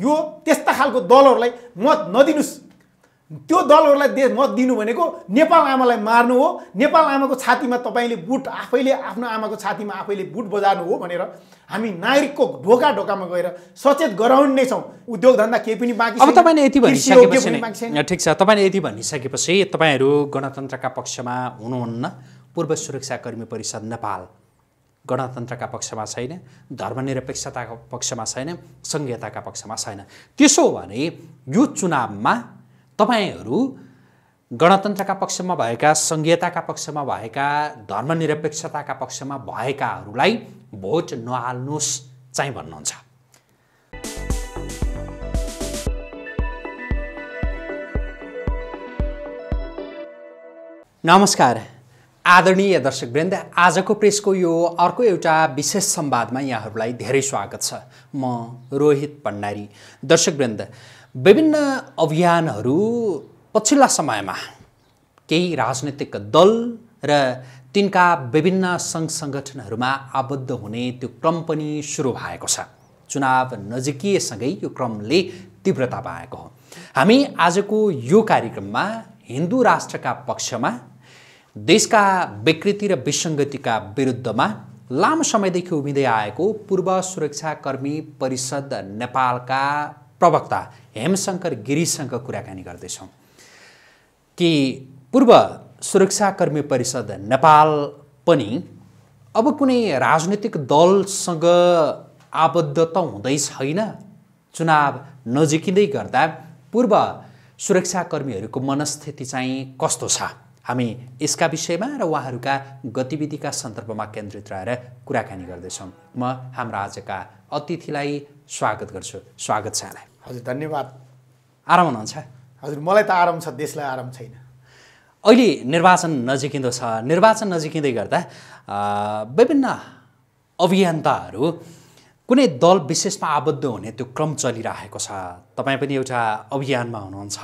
यो त्यस्ता खालको दलहरूलाई मत नदिनुहोस् त्यो दलहरूलाई दे मत दिनु भनेको नेपाल आमालाई मार्नु हो नेपाल आमाको छातीमा तपाईँले बुट आफैले आफ्नो आमाको छातीमा आफैले बुट बजार्नु हो भनेर हामी नागरिकको ढोका ढोकामा गएर सचेत गराउने नै छौँ उद्योग धन्दा केही पनि बाँकी अब तपाईँले यति भनिसकेपछि ठिक छ तपाईँले यति भनिसकेपछि तपाईँहरू गणतन्त्रका पक्षमा हुनुहुन्न पूर्व सुरक्षाकर्मी परिषद नेपाल गणतन्त्रका पक्षमा छैन धर्मनिरपेक्षताको पक्षमा छैन सङ्घीयताका पक्षमा छैन त्यसो भने यो चुनावमा तपाईँहरू गणतन्त्रका पक्षमा भएका सङ्घीयताका पक्षमा भएका धर्मनिरपेक्षताका पक्षमा भएकाहरूलाई भोट नहाल्नुहोस् चाहिँ भन्नुहुन्छ नमस्कार आदरणीय दर्शकवृन्द आजको प्रेसको यो अर्को एउटा विशेष संवादमा यहाँहरूलाई धेरै स्वागत छ म रोहित भण्डारी दर्शकवृन्द विभिन्न अभियानहरू पछिल्ला समयमा केही राजनैतिक दल र तिनका विभिन्न सङ्घ सङ्गठनहरूमा आबद्ध हुने त्यो क्रम पनि सुरु भएको छ चुनाव नजिकीसँगै यो क्रमले तीव्रता पाएको हो हामी आजको यो कार्यक्रममा हिन्दू राष्ट्रका पक्षमा देशका विकृति र विसङ्गतिका विरुद्धमा लामो समयदेखि उभिँदै आएको पूर्व सुरक्षाकर्मी परिषद नेपालका प्रवक्ता हेमशङ्कर गिरीसँग कुराकानी गर्दैछौँ कि पूर्व सुरक्षाकर्मी परिषद नेपाल पनि अब कुनै राजनैतिक दलसँग आबद्ध त हुँदै छैन चुनाव नजिकिँदै गर्दा पूर्व सुरक्षाकर्मीहरूको मनस्थिति चाहिँ कस्तो छ हामी यसका विषयमा र उहाँहरूका गतिविधिका सन्दर्भमा केन्द्रित रहेर कुराकानी गर्दैछौँ म हाम्रो आजका अतिथिलाई स्वागत गर्छु स्वागत छ हजुर धन्यवाद आराम हुनुहुन्छ हजुर मलाई त आराम छ देशलाई आराम छैन अहिले निर्वाचन नजिकिँदो छ निर्वाचन नजिकिँदै गर्दा विभिन्न अभियन्ताहरू कुनै दल विशेषमा आबद्ध हुने त्यो क्रम चलिरहेको छ तपाईँ पनि एउटा अभियानमा हुनुहुन्छ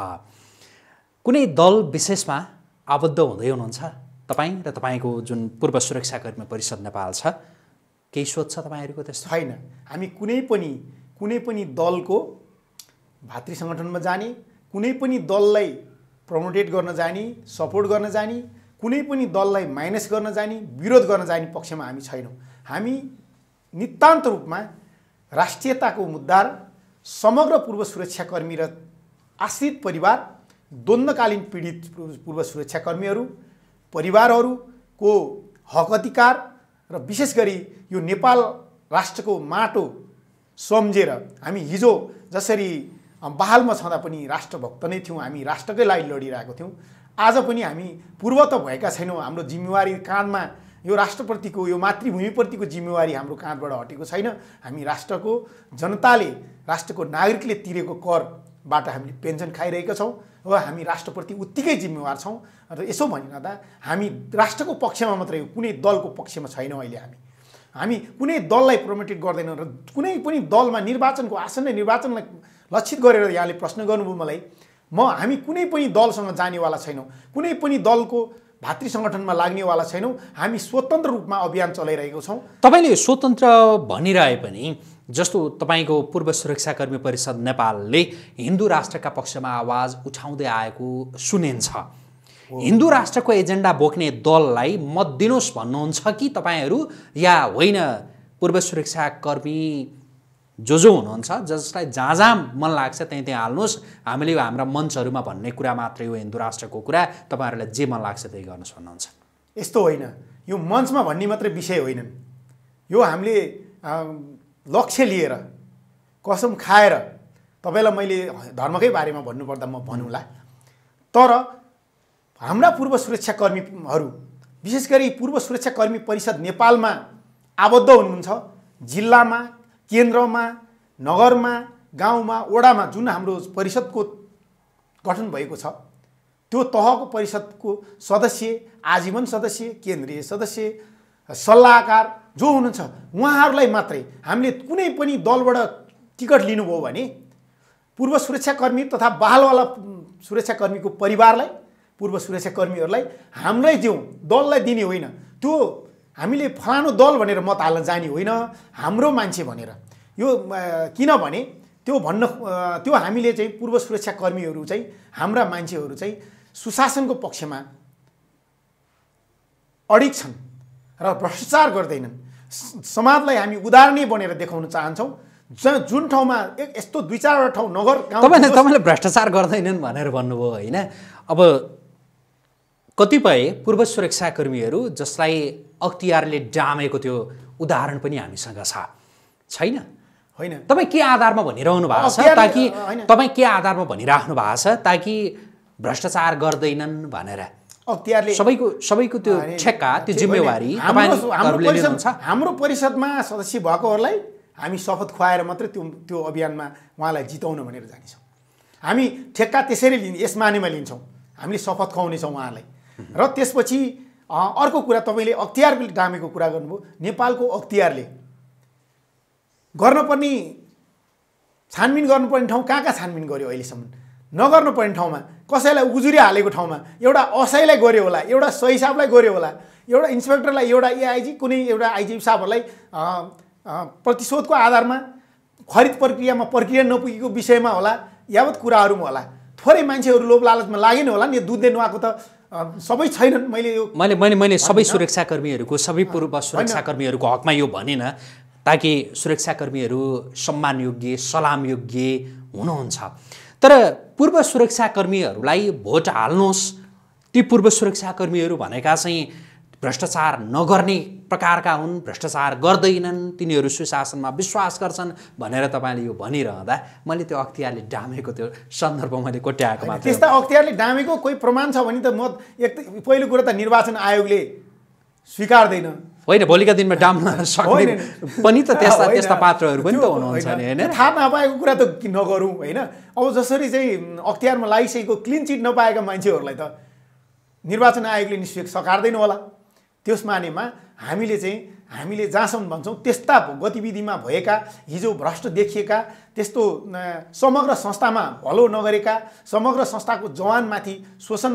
कुनै दल विशेषमा आबद्ध हुँदै हुनुहुन्छ तपाईँ र तपाईँको जुन पूर्व सुरक्षाकर्मी परिषद नेपाल छ केही सोच छ तपाईँहरूको त्यस्तो छैन हामी कुनै पनि कुनै पनि दलको भातृ सङ्गठनमा जाने कुनै पनि दललाई प्रमोटेट गर्न जाने सपोर्ट गर्न जाने कुनै पनि दललाई माइनस गर्न जाने विरोध गर्न जाने पक्षमा हामी छैनौँ हामी नितान्त रूपमा राष्ट्रियताको मुद्दा समग्र पूर्व सुरक्षाकर्मी र आश्रित परिवार द्वन्द्वकालीन पीडित पूर्व सुरक्षाकर्मीहरू परिवारहरूको हक अधिकार र विशेष गरी यो नेपाल राष्ट्रको माटो सम्झेर हामी हिजो जसरी बहालमा छँदा पनि राष्ट्रभक्त नै थियौँ हामी राष्ट्रकै लागि लडिरहेको थियौँ आज पनि हामी पूर्व त भएका छैनौँ हाम्रो जिम्मेवारी कानमा यो राष्ट्रप्रतिको यो मातृभूमिप्रतिको जिम्मेवारी हाम्रो काँधबाट हटेको छैन हामी राष्ट्रको जनताले राष्ट्रको नागरिकले तिरेको करबाट हामीले पेन्सन खाइरहेका छौँ हो हामी राष्ट्रप्रति उत्तिकै जिम्मेवार छौँ र यसो भनिरहँदा हामी राष्ट्रको पक्षमा मात्रै कुनै दलको पक्षमा छैनौँ अहिले हामी हामी कुनै दललाई प्रमोटेड गर्दैनौँ र कुनै पनि दलमा निर्वाचनको आसन आसन्न निर्वाचनलाई लक्षित गरेर यहाँले प्रश्न गर्नुभयो मलाई म हामी कुनै पनि दलसँग जानेवाला छैनौँ कुनै पनि दलको भातृ सङ्गठनमा लाग्नेवाला छैनौँ हामी स्वतन्त्र रूपमा अभियान चलाइरहेको छौँ तपाईँले स्वतन्त्र भनिरहे पनि जस्तो तपाईँको पूर्व सुरक्षाकर्मी परिषद नेपालले हिन्दू राष्ट्रका पक्षमा आवाज उठाउँदै आएको सुनिन्छ हिन्दू राष्ट्रको एजेन्डा बोक्ने दललाई मत दिनुहोस् भन्नुहुन्छ कि तपाईँहरू या होइन पूर्व सुरक्षाकर्मी जो जो हुनुहुन्छ जसलाई जहाँ जहाँ मन लाग्छ त्यहीँ त्यहीँ हाल्नुहोस् हामीले हाम्रा मञ्चहरूमा भन्ने कुरा मात्रै हो हिन्दू राष्ट्रको कुरा तपाईँहरूलाई जे मन लाग्छ त्यही गर्नुहोस् भन्नुहुन्छ यस्तो होइन यो मञ्चमा भन्ने मात्रै विषय होइनन् यो हामीले लक्ष्य लिएर कसम खाएर तपाईँलाई मैले धर्मकै बारेमा भन्नुपर्दा म भनौँला तर हाम्रा पूर्व सुरक्षाकर्मीहरू विशेष गरी पूर्व सुरक्षाकर्मी परिषद नेपालमा आबद्ध हुनुहुन्छ जिल्लामा केन्द्रमा नगरमा गाउँमा वडामा जुन हाम्रो परिषदको गठन भएको छ त्यो तहको परिषदको सदस्य आजीवन सदस्य केन्द्रीय सदस्य सल्लाहकार जो हुनुहुन्छ उहाँहरूलाई मात्रै हामीले कुनै पनि दलबाट टिकट लिनुभयो भने पूर्व सुरक्षाकर्मी तथा बालवाला सुरक्षाकर्मीको परिवारलाई पूर्व सुरक्षाकर्मीहरूलाई हाम्रै जिउँ दललाई दिने होइन त्यो हामीले फलानु दल भनेर मत हाल्न जाने होइन हाम्रो मान्छे भनेर यो किनभने त्यो भन्न त्यो हामीले चाहिँ पूर्व सुरक्षाकर्मीहरू चाहिँ हाम्रा मान्छेहरू चाहिँ सुशासनको पक्षमा अडिक छन् र भ्रष्टाचार गर्दैनन् समाजलाई हामी उदार नै बनेर देखाउन चाहन्छौँ जुन ठाउँमा यस्तो दुई चारवटा ठाउँ नगर तपाईँले तपाईँले भ्रष्टाचार गर्दैनन् भनेर भन्नुभयो होइन अब कतिपय पूर्व सुरक्षाकर्मीहरू जसलाई अख्तियारले डामेको त्यो उदाहरण पनि हामीसँग छ छैन होइन तपाईँ के आधारमा भनिरहनु भएको छ ताकि तपाईँ के आधारमा भनिराख्नु भएको छ ताकि भ्रष्टाचार गर्दैनन् भनेर अख्तियारले सबैको सबैको त्यो ठेक्का त्यो जिम्मेवारी हाम्रो परिषदमा सदस्य भएकोहरूलाई हामी शपथ खुवाएर मात्रै त्यो त्यो अभियानमा उहाँलाई जिताउन भनेर जानेछौँ हामी ठेक्का त्यसरी लिने यस मानेमा लिन्छौँ हामीले शपथ खुवाउनेछौँ उहाँलाई र त्यसपछि अर्को कुरा तपाईँले अख्तियारले डामेको कुरा गर्नुभयो नेपालको अख्तियारले गर्नुपर्ने छानबिन गर्नुपर्ने ठाउँ कहाँ कहाँ छानबिन गर्यो अहिलेसम्म नगर्नुपर्ने ठाउँमा कसैलाई उजुरी हालेको ठाउँमा एउटा असैलाई गऱ्यो होला एउटा सही साहबलाई गऱ्यो होला एउटा इन्सपेक्टरलाई एउटा एआइजी कुनै एउटा आइजी साहबहरूलाई प्रतिशोधको आधारमा खरिद प्रक्रियामा प्रक्रिया नपुगेको विषयमा होला यावत कुराहरूमा होला थोरै मान्छेहरू लोभ लालचमा लागेन होला नि दुधले नुहाएको त सबै छैनन् मैले यो मैले मैले मैले सबै सुरक्षाकर्मीहरूको सबै पूर्व सुरक्षाकर्मीहरूको हकमा यो भनेन ताकि सुरक्षाकर्मीहरू सम्मानयोग्य सलामयोग्य हुनुहुन्छ तर पूर्व सुरक्षाकर्मीहरूलाई भोट हाल्नुहोस् ती पूर्व सुरक्षाकर्मीहरू भनेका चाहिँ भ्रष्टाचार नगर्ने प्रकारका हुन् भ्रष्टाचार गर्दैनन् तिनीहरू सुशासनमा विश्वास गर्छन् भनेर तपाईँले यो भनिरहँदा मैले त्यो अख्तियारले डामेको त्यो सन्दर्भ मैले कोट्याएको त्यस्ता अख्तियारले डामेको कोही प्रमाण छ भने त म एक पहिलो कुरो त निर्वाचन आयोगले स्वीकार्दैन होइन भोलिका दिनमा डाम्न सक्ने पनि त त्यस्ता त्यस्ता पात्रहरू पनि त हुनुहुन्छ नि होइन थाहा नपाएको कुरा त नगरौँ होइन अब जसरी चाहिँ अख्तियारमा लागिसकेको क्लिन चिट नपाएका मान्छेहरूलाई त निर्वाचन आयोगले निस्क सकार्दैन होला त्यस मानेमा हामीले चाहिँ हामीले जहाँसम्म भन्छौँ त्यस्ता गतिविधिमा भएका हिजो भ्रष्ट देखिएका त्यस्तो समग्र संस्थामा भलो नगरेका समग्र संस्थाको जवानमाथि शोषण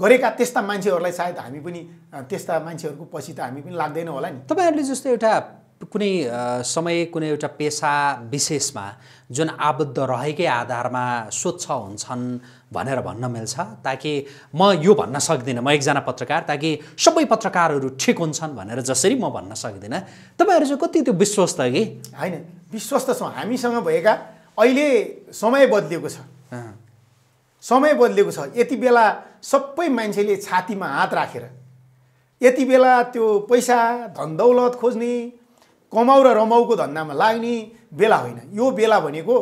गरेका त्यस्ता मान्छेहरूलाई सायद हामी पनि त्यस्ता मान्छेहरूको पछि त हामी पनि लाग्दैन होला नि तपाईँहरूले जस्तो एउटा कुनै समय कुनै एउटा पेसा विशेषमा जुन आबद्ध रहेकै आधारमा स्वच्छ हुन्छन् भनेर भन्न मिल्छ ताकि म यो भन्न सक्दिनँ म एकजना पत्रकार ताकि सबै पत्रकारहरू ठिक हुन्छन् भनेर जसरी म भन्न सक्दिनँ तपाईँहरू चाहिँ कति त्यो विश्वस्त कि होइन विश्वस्त छौँ हामीसँग भएका अहिले समय बदलिएको छ समय बदलेको छ यति बेला सबै मान्छेले छातीमा हात राखेर यति बेला त्यो पैसा धन दौलत खोज्ने कमाउ र रमाउको धन्दामा लाग्ने बेला होइन यो बेला भनेको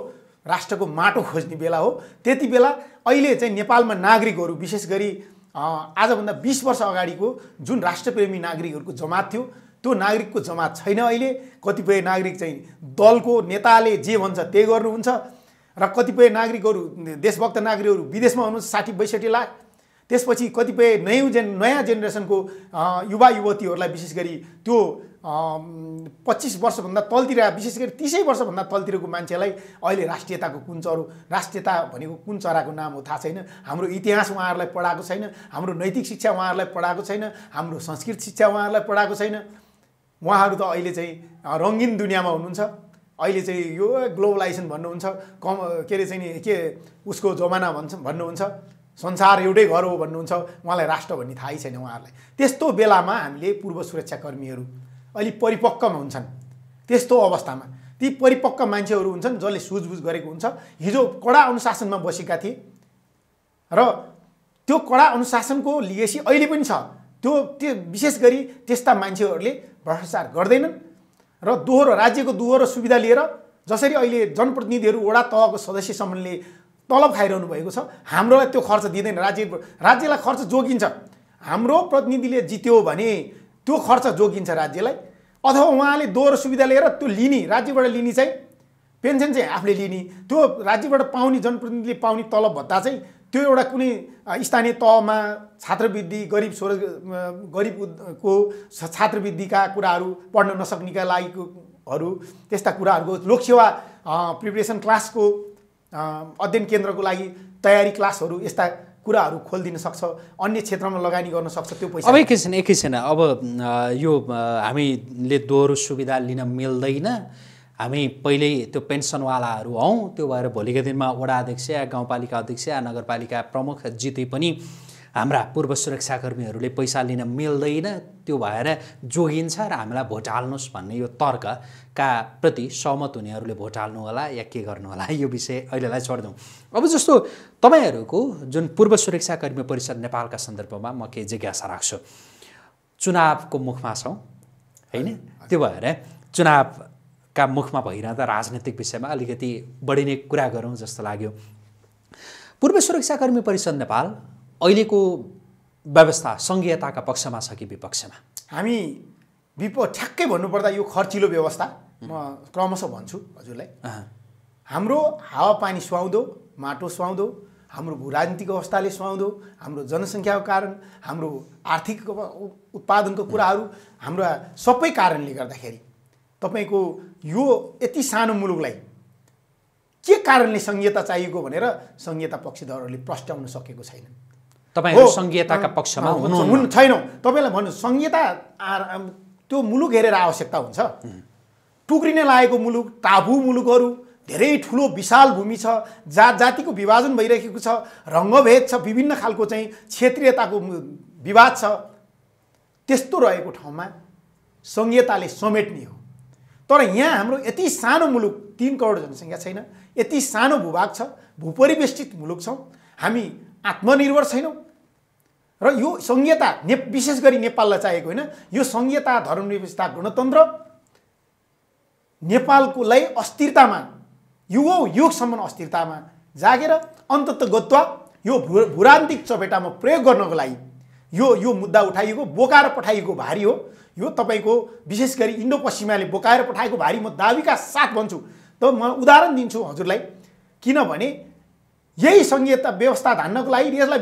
राष्ट्रको माटो खोज्ने बेला हो त्यति बेला अहिले चाहिँ नेपालमा नागरिकहरू विशेष गरी आजभन्दा बिस वर्ष अगाडिको जुन राष्ट्रप्रेमी नागरिकहरूको जमात थियो त्यो नागरिकको जमात छैन अहिले कतिपय नागरिक चाहिँ दलको नेताले जे भन्छ त्यही गर्नुहुन्छ र कतिपय नागरिकहरू देशभक्त नागरिकहरू विदेशमा हुनु साठी बैसठी लाख त्यसपछि कतिपय नयौँ जेन नयाँ जेनेरेसनको युवा युवतीहरूलाई विशेष गरी त्यो पच्चिस वर्षभन्दा तलतिर विशेष गरी तिसै वर्षभन्दा तलतिरको मान्छेलाई अहिले राष्ट्रियताको कुन चरो राष्ट्रियता भनेको कुन चराको नाम हो थाहा छैन हाम्रो इतिहास उहाँहरूलाई पढाएको छैन हाम्रो नैतिक शिक्षा उहाँहरूलाई पढाएको छैन हाम्रो संस्कृत शिक्षा उहाँहरूलाई पढाएको छैन उहाँहरू त अहिले चाहिँ रङ्गीन दुनियाँमा हुनुहुन्छ अहिले चाहिँ यो ग्लोबलाइजेसन भन्नुहुन्छ कम के अरे चाहिँ नि के उसको जमाना भन्छ भन्नुहुन्छ संसार एउटै घर हो भन्नुहुन्छ उहाँलाई राष्ट्र भन्ने थाहै छैन उहाँहरूलाई त्यस्तो बेलामा हामीले पूर्व सुरक्षाकर्मीहरू अहिले परिपक्वमा हुन्छन् त्यस्तो अवस्थामा ती परिपक्व मान्छेहरू हुन्छन् जसले सुझबुझ गरेको हुन्छ हिजो कडा अनुशासनमा बसेका थिए र त्यो कडा अनुशासनको लिएसी अहिले पनि छ त्यो त्यो विशेष गरी त्यस्ता मान्छेहरूले भ्रष्टाचार गर्दैनन् र दोहोरो राज्यको दोहोरो सुविधा लिएर जसरी अहिले जनप्रतिनिधिहरू वडा तहको सदस्य सम्मेलनले तलब खाइरहनु भएको छ हाम्रोलाई त्यो खर्च दिँदैन राज्य राज्यलाई खर्च जोगिन्छ हाम्रो प्रतिनिधिले जित्यो भने त्यो खर्च जोगिन्छ राज्यलाई अथवा उहाँले दोहोरो सुविधा लिएर त्यो लिने राज्यबाट लिने चाहिँ पेन्सन चाहिँ आफूले लिने त्यो राज्यबाट पाउने जनप्रतिनिधिले पाउने तलब भत्ता चाहिँ त्यो एउटा कुनै स्थानीय तहमा छात्रवृत्ति गरिब स्वर गरिबको छात्रवृद्धिका कुराहरू पढ्न नसक्नेका लागिहरू त्यस्ता कुराहरूको लोकसेवा प्रिपरेसन क्लासको अध्ययन केन्द्रको लागि तयारी क्लासहरू यस्ता कुराहरू खोलिदिन सक्छ अन्य क्षेत्रमा लगानी गर्न सक्छ त्यो पैसा अब एकैछिन एकैछिन अब यो हामीले दोहोरो सुविधा लिन मिल्दैन हामी पहिल्यै त्यो पेन्सनवालाहरू हौँ त्यो भएर भोलिको दिनमा वडा अध्यक्ष या गाउँपालिका अध्यक्ष या नगरपालिका प्रमुख जिते पनि हाम्रा पूर्व सुरक्षाकर्मीहरूले पैसा लिन मिल्दैन त्यो भएर जोगिन्छ र हामीलाई भोट हाल्नुहोस् भन्ने यो तर्कका प्रति सहमत हुनेहरूले भोट हाल्नु होला या के गर्नु होला यो विषय अहिलेलाई छोडिदिउँ अब जस्तो तपाईँहरूको जुन पूर्व सुरक्षाकर्मी परिषद नेपालका सन्दर्भमा म केही जिज्ञासा राख्छु चुनावको मुखमा छौँ होइन त्यो भएर चुनाव का मुखमा भइरहँदा राजनैतिक विषयमा अलिकति बढिने कुरा गरौँ जस्तो लाग्यो पूर्व सुरक्षाकर्मी परिषद नेपाल अहिलेको व्यवस्था सङ्घीयताका पक्षमा छ कि विपक्षमा हामी विप ठ्याक्कै भन्नुपर्दा यो खर्चिलो व्यवस्था म क्रमशः भन्छु हजुरलाई हाम्रो हावापानी सुहाउँदो माटो सुहाउँदो हाम्रो भू राजनीतिक अवस्थाले सुहाउँदो हाम्रो जनसङ्ख्याको कारण हाम्रो आर्थिक उत्पादनको कुराहरू हाम्रो सबै कारणले गर्दाखेरि तपाईँको यो यति सानो मुलुकलाई के कारणले संहिता चाहिएको भनेर सङ्घीयता पक्षधरहरूले प्रस्ट्याउन सकेको छैनन् तपाईँहरू सङ्घीयताका पक्षमा हुनु छैनौँ तपाईँलाई भन्नु सङ्घीयता त्यो मुलुक हेरेर आवश्यकता हुन्छ टुक्रिने लागेको मुलुक टाबु मुलुकहरू धेरै ठुलो विशाल भूमि छ जात जातिको विभाजन भइरहेको छ रङ्गभेद छ विभिन्न खालको चाहिँ क्षेत्रीयताको विवाद छ त्यस्तो रहेको ठाउँमा सङ्घीयताले समेट्ने हो तर यहाँ हाम्रो यति सानो मुलुक तिन करोड जनसङ्ख्या छैन यति सानो भूभाग छ भूपरिवेष्टित मुलुक छौँ हामी आत्मनिर्भर छैनौँ र यो सङ्घीयता ने विशेष गरी नेपाललाई चाहिएको होइन यो सङ्घीयता धर्मनिरपेक्षता गणतन्त्र नेपालकोलाई अस्थिरतामा युग युगसम्म अस्थिरतामा जागेर अन्तत गत्वा यो भू भूरान्तिक चपेटामा प्रयोग गर्नको लागि यो यो मुद्दा उठाइएको बोकाएर पठाइएको भारी हो यो तपाईँको विशेष गरी इन्डो पश्चिमाले बोकाएर पठाएको भारी म दावीका साथ भन्छु त म उदाहरण दिन्छु हजुरलाई किनभने यही सङ्घीयता व्यवस्था धान्नको लागि यसलाई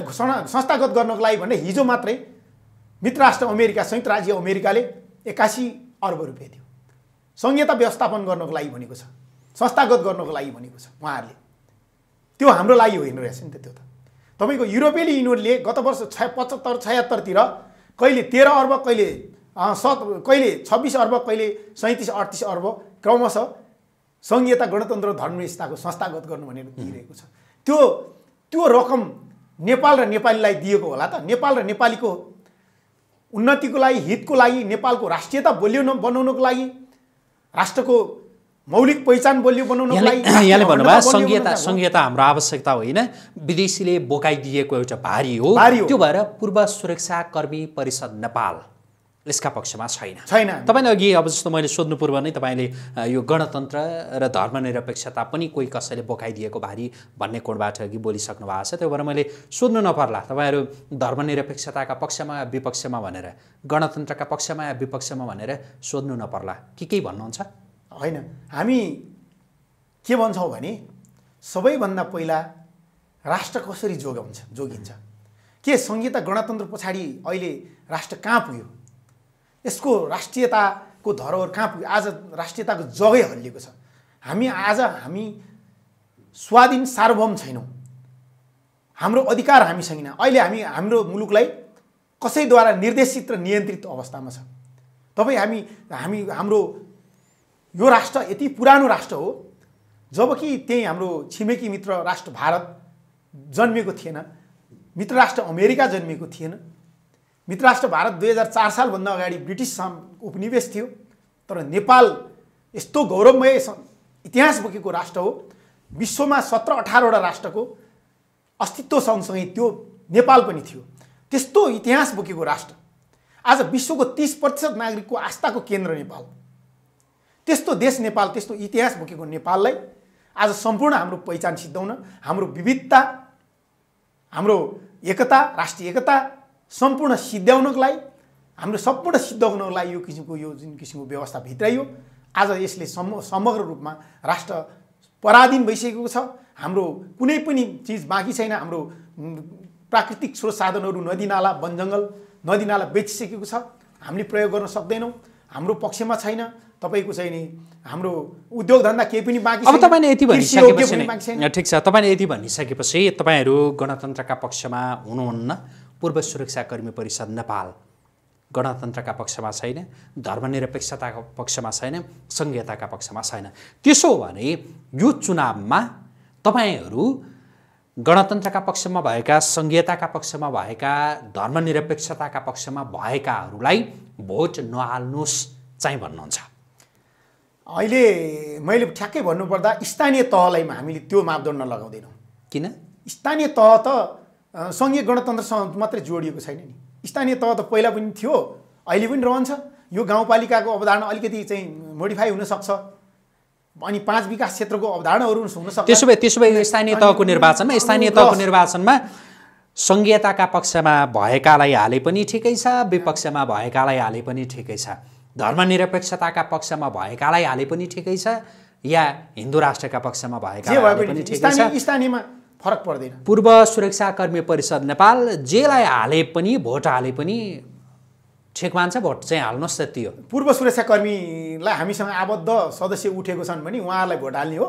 संस्थागत गर्नको लागि भने हिजो मात्रै मित्र राष्ट्र अमेरिका संयुक्त राज्य अमेरिकाले एक्कासी अर्ब रुपियाँ दियो सङ्घीयता व्यवस्थापन गर्नको लागि भनेको छ संस्थागत गर्नको लागि भनेको छ उहाँहरूले त्यो हाम्रो लागि होइन रहेछ नि त त्यो त तपाईँको युरोपियन युनियनले गत वर्ष छ पचहत्तर छयत्तरतिर कहिले तेह्र अर्ब कहिले सत कहिले छब्बिस अर्ब कहिले सैँतिस अडतिस अर्ब क्रमशः सङ्घीयता गणतन्त्र धर्मनिष्ठाको संस्थागत गर्नु भनेर दिइरहेको छ त्यो त्यो रकम नेपाल र नेपालीलाई दिएको होला त नेपाल र नेपालीको उन्नतिको लागि हितको लागि नेपालको राष्ट्रियता बलियो न बनाउनको लागि राष्ट्रको मौलिक पहिचान बलियो बनाउनको लागि यहाँले भन्नुभयो सङ्घीयता सङ्घीयता हाम्रो आवश्यकता होइन विदेशीले बोकाइदिएको एउटा भारी हो त्यो भएर पूर्व सुरक्षा कर्मी परिषद नेपाल यसका पक्षमा छैन छैन तपाईँले अघि अब जस्तो मैले सोध्नु पूर्व नै तपाईँले यो गणतन्त्र र धर्मनिरपेक्षता पनि कोही कसैले बोकाइदिएको भारी भन्ने कोणबाट अघि बोलिसक्नु भएको छ त्यही भएर मैले सोध्नु नपर्ला तपाईँहरू धर्मनिरपेक्षताका पक्षमा या विपक्षमा भनेर गणतन्त्रका पक्षमा या विपक्षमा भनेर सोध्नु नपर्ला के के भन्नुहुन्छ होइन हामी के भन्छौँ भने सबैभन्दा पहिला राष्ट्र कसरी जोगाउँछ जोगिन्छ के सङ्घीयता गणतन्त्र पछाडि अहिले राष्ट्र कहाँ पुग्यो यसको राष्ट्रियताको धरोहर कहाँ पुग्यो आज राष्ट्रियताको जगै हल्लिएको छ हामी आज हामी स्वाधीन सार्वभौम छैनौँ हाम्रो अधिकार हामी छैन अहिले हामी हाम्रो मुलुकलाई कसैद्वारा निर्देशित र नियन्त्रित अवस्थामा छ तपाईँ हामी हामी हाम्रो यो राष्ट्र यति पुरानो राष्ट्र हो जबकि त्यही हाम्रो छिमेकी मित्र राष्ट्र भारत जन्मिएको थिएन मित्र राष्ट्र अमेरिका जन्मिएको थिएन मित्रराष्ट्र भारत दुई हजार चार सालभन्दा अगाडि ब्रिटिस उपनिवेश थियो तर नेपाल यस्तो गौरवमय इतिहास बोकेको राष्ट्र हो विश्वमा सत्र अठारवटा राष्ट्रको अस्तित्व सँगसँगै त्यो नेपाल पनि थियो त्यस्तो इतिहास बोकेको राष्ट्र आज विश्वको तिस प्रतिशत नागरिकको आस्थाको केन्द्र नेपाल त्यस्तो देश नेपाल त्यस्तो इतिहास बोकेको नेपाललाई आज सम्पूर्ण हाम्रो पहिचान सिद्धाउन हाम्रो विविधता हाम्रो एकता राष्ट्रिय एकता सम्पूर्ण सिद्ध्याउनको लागि हाम्रो सम्पूर्ण सिद्ध हुनको लागि यो किसिमको यो जुन किसिमको व्यवस्था भित्राइयो आज यसले समग्र रूपमा राष्ट्र पराधीन भइसकेको छ हाम्रो कुनै पनि चिज बाँकी छैन हाम्रो प्राकृतिक स्रोत साधनहरू नदीनाला वनजङ्गल नदीनाला बेचिसकेको छ हामीले प्रयोग गर्न सक्दैनौँ हाम्रो पक्षमा छैन तपाईँको चाहिँ नि हाम्रो उद्योग धन्दा केही पनि बाँकी अब तपाईँले यति भनिसकेपछि ठिक छ तपाईँले यति भनिसकेपछि तपाईँहरू गणतन्त्रका पक्षमा हुनुहुन्न पूर्व सुरक्षाकर्मी परिषद नेपाल गणतन्त्रका पक्षमा छैन धर्मनिरपेक्षताका पक्षमा छैन सङ्घीयताका पक्षमा छैन त्यसो भने यो चुनावमा तपाईँहरू गणतन्त्रका पक्षमा भएका सङ्घीयताका पक्षमा भएका धर्मनिरपेक्षताका पक्षमा भएकाहरूलाई भोट नहाल्नुहोस् चाहिँ भन्नुहुन्छ अहिले मैले ठ्याक्कै भन्नुपर्दा स्थानीय तहलाई हामीले त्यो मापदण्ड लगाउँदैनौँ किन स्थानीय तह त सङ्घीय गणतन्त्रसँग मात्रै जोडिएको छैन नि स्थानीय तह त पहिला पनि थियो अहिले पनि रहन्छ यो गाउँपालिकाको अवधारणा अलिकति चाहिँ मोडिफाई हुनसक्छ अनि पाँच विकास क्षेत्रको अवधारणाहरू हुनसक्छ त्यसो भए त्यसो भए स्थानीय तहको निर्वाचनमा स्थानीय तहको निर्वाचनमा सङ्घीयताका पक्षमा भएकालाई हाले पनि ठिकै छ विपक्षमा भएकालाई हाले पनि ठिकै छ धर्मनिरपेक्षताका पक्षमा भएकालाई हाले पनि ठिकै छ या हिन्दू राष्ट्रका पक्षमा भएका स्थानीयमा फरक पर्दैन पूर्व सुरक्षाकर्मी परिषद नेपाल जेलाई हाले पनि भोट हाले पनि ठेक मान्छ भोट चाहिँ हाल्नुहोस् त त्यो पूर्व सुरक्षाकर्मीलाई हामीसँग आबद्ध सदस्य उठेको छन् भने उहाँहरूलाई भोट हाल्ने हो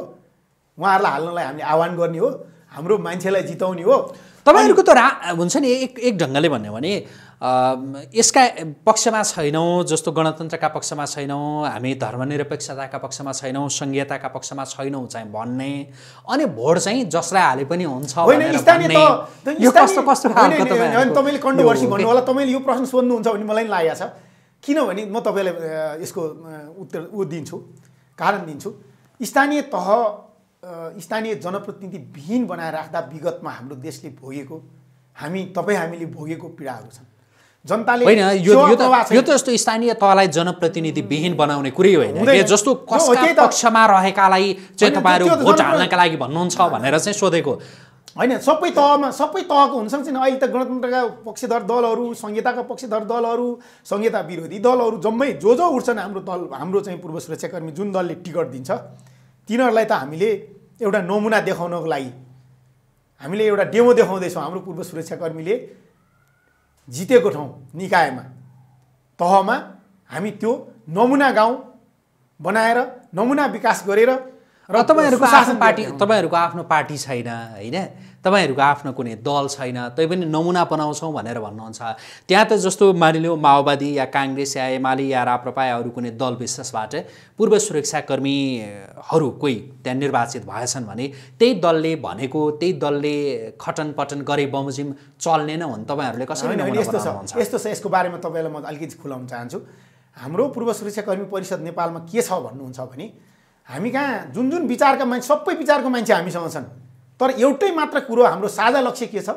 उहाँहरूलाई हाल्नलाई हामीले आह्वान गर्ने हो हाम्रो मान्छेलाई जिताउने हो तपाईँहरूको त रा हुन्छ नि एक एक ढङ्गले भन्यो भने यसका पक्षमा छैनौँ जस्तो गणतन्त्रका पक्षमा छैनौँ हामी धर्मनिरपेक्षताका पक्षमा छैनौँ सङ्घीयताका पक्षमा छैनौँ चाहिँ भन्ने अनि भोट चाहिँ जसलाई हाले पनि हुन्छ यो तपाईँले कन्ट्रोभर्सी भन्नु होला तपाईँले यो प्रश्न सोध्नुहुन्छ भने मलाई पनि लागेको छ किनभने म तपाईँलाई यसको उत्तर ऊ दिन्छु कारण दिन्छु स्थानीय तह स्थानीय विहीन बनाएर राख्दा विगतमा हाम्रो देशले भोगेको हामी तपाईँ हामीले भोगेको पीडाहरू छन् जनताले होइन यो यो त यस्तो स्थानीय तहलाई जनप्रतिनिधिविहीन बनाउने कुरै होइन जस्तो पक्षमा रहेकालाई चाहिँ तपाईँहरू भोट हाल्नका लागि भन्नुहुन्छ भनेर चाहिँ सोधेको होइन सबै तहमा सबै तहको हुन्छ छैन अहिले त गणतन्त्रका पक्षधर दलहरू संहिताका पक्षधर दलहरू संहिता विरोधी दलहरू जम्मै जो जो उठ्छन् हाम्रो दल हाम्रो चाहिँ पूर्व सुरक्षाकर्मी जुन दलले टिकट दिन्छ तिनीहरूलाई त हामीले एउटा नमुना देखाउनको लागि हामीले एउटा डेमो देखाउँदैछौँ हाम्रो पूर्व सुरक्षाकर्मीले जितेको ठाउँ निकायमा तहमा हामी त्यो नमुना गाउँ बनाएर नमुना विकास गरेर र तपाईँहरूको शासन पार्टी तपाईँहरूको आफ्नो पार्टी छैन होइन तपाईँहरूको आफ्नो कुनै दल छैन तैपनि नमुना बनाउँछौँ भनेर भन्नुहुन्छ त्यहाँ त जस्तो मानिलियो माओवादी या काङ्ग्रेस या एमाले या राप्रपा या अरू कुनै दल विशेषबाट पूर्व सुरक्षाकर्मीहरू कोही त्यहाँ निर्वाचित भएछन् भने त्यही दलले भनेको त्यही दलले खटन पटन गरे बमोजिम चल्ने नै हुन् तपाईँहरूले कसरी यस्तो छ यस्तो छ यसको बारेमा तपाईँलाई म अलिकति खुलाउन चाहन्छु हाम्रो पूर्व सुरक्षाकर्मी परिषद नेपालमा के छ भन्नुहुन्छ भने हामी कहाँ जुन जुन विचारका मान्छे सबै विचारको मान्छे हामीसँग छन् तर एउटै मात्र कुरो हाम्रो साझा लक्ष्य के छ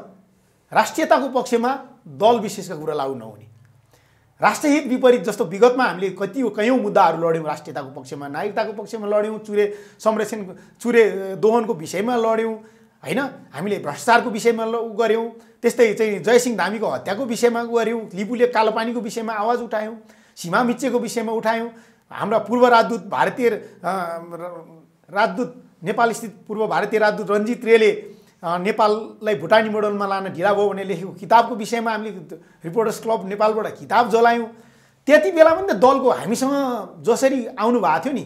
राष्ट्रियताको पक्षमा दल विशेषका कुरा लागु नहुने राष्ट्रहित विपरीत जस्तो विगतमा हामीले कति कयौँ मुद्दाहरू लड्यौँ राष्ट्रियताको पक्षमा नागरिकताको पक्षमा लड्यौँ चुरे संरक्षण चुरे दोहनको विषयमा लड्यौँ होइन हामीले भ्रष्टाचारको विषयमा गऱ्यौँ त्यस्तै चाहिँ जयसिंह धामीको हत्याको विषयमा गऱ्यौँ लिपुले कालोपानीको विषयमा आवाज उठायौँ सीमा मिचेको विषयमा उठायौँ हाम्रा पूर्व राजदूत भारतीय राजदूत नेपालस्थित पूर्व भारतीय राजदूत रन्जित रेले नेपाललाई भुटानी मोडलमा लान ढिला भयो भने लेखेको किताबको विषयमा हामीले रिपोर्टर्स क्लब नेपालबाट किताब जलायौँ त्यति बेला पनि त दलको हामीसँग जसरी आउनु भएको थियो नि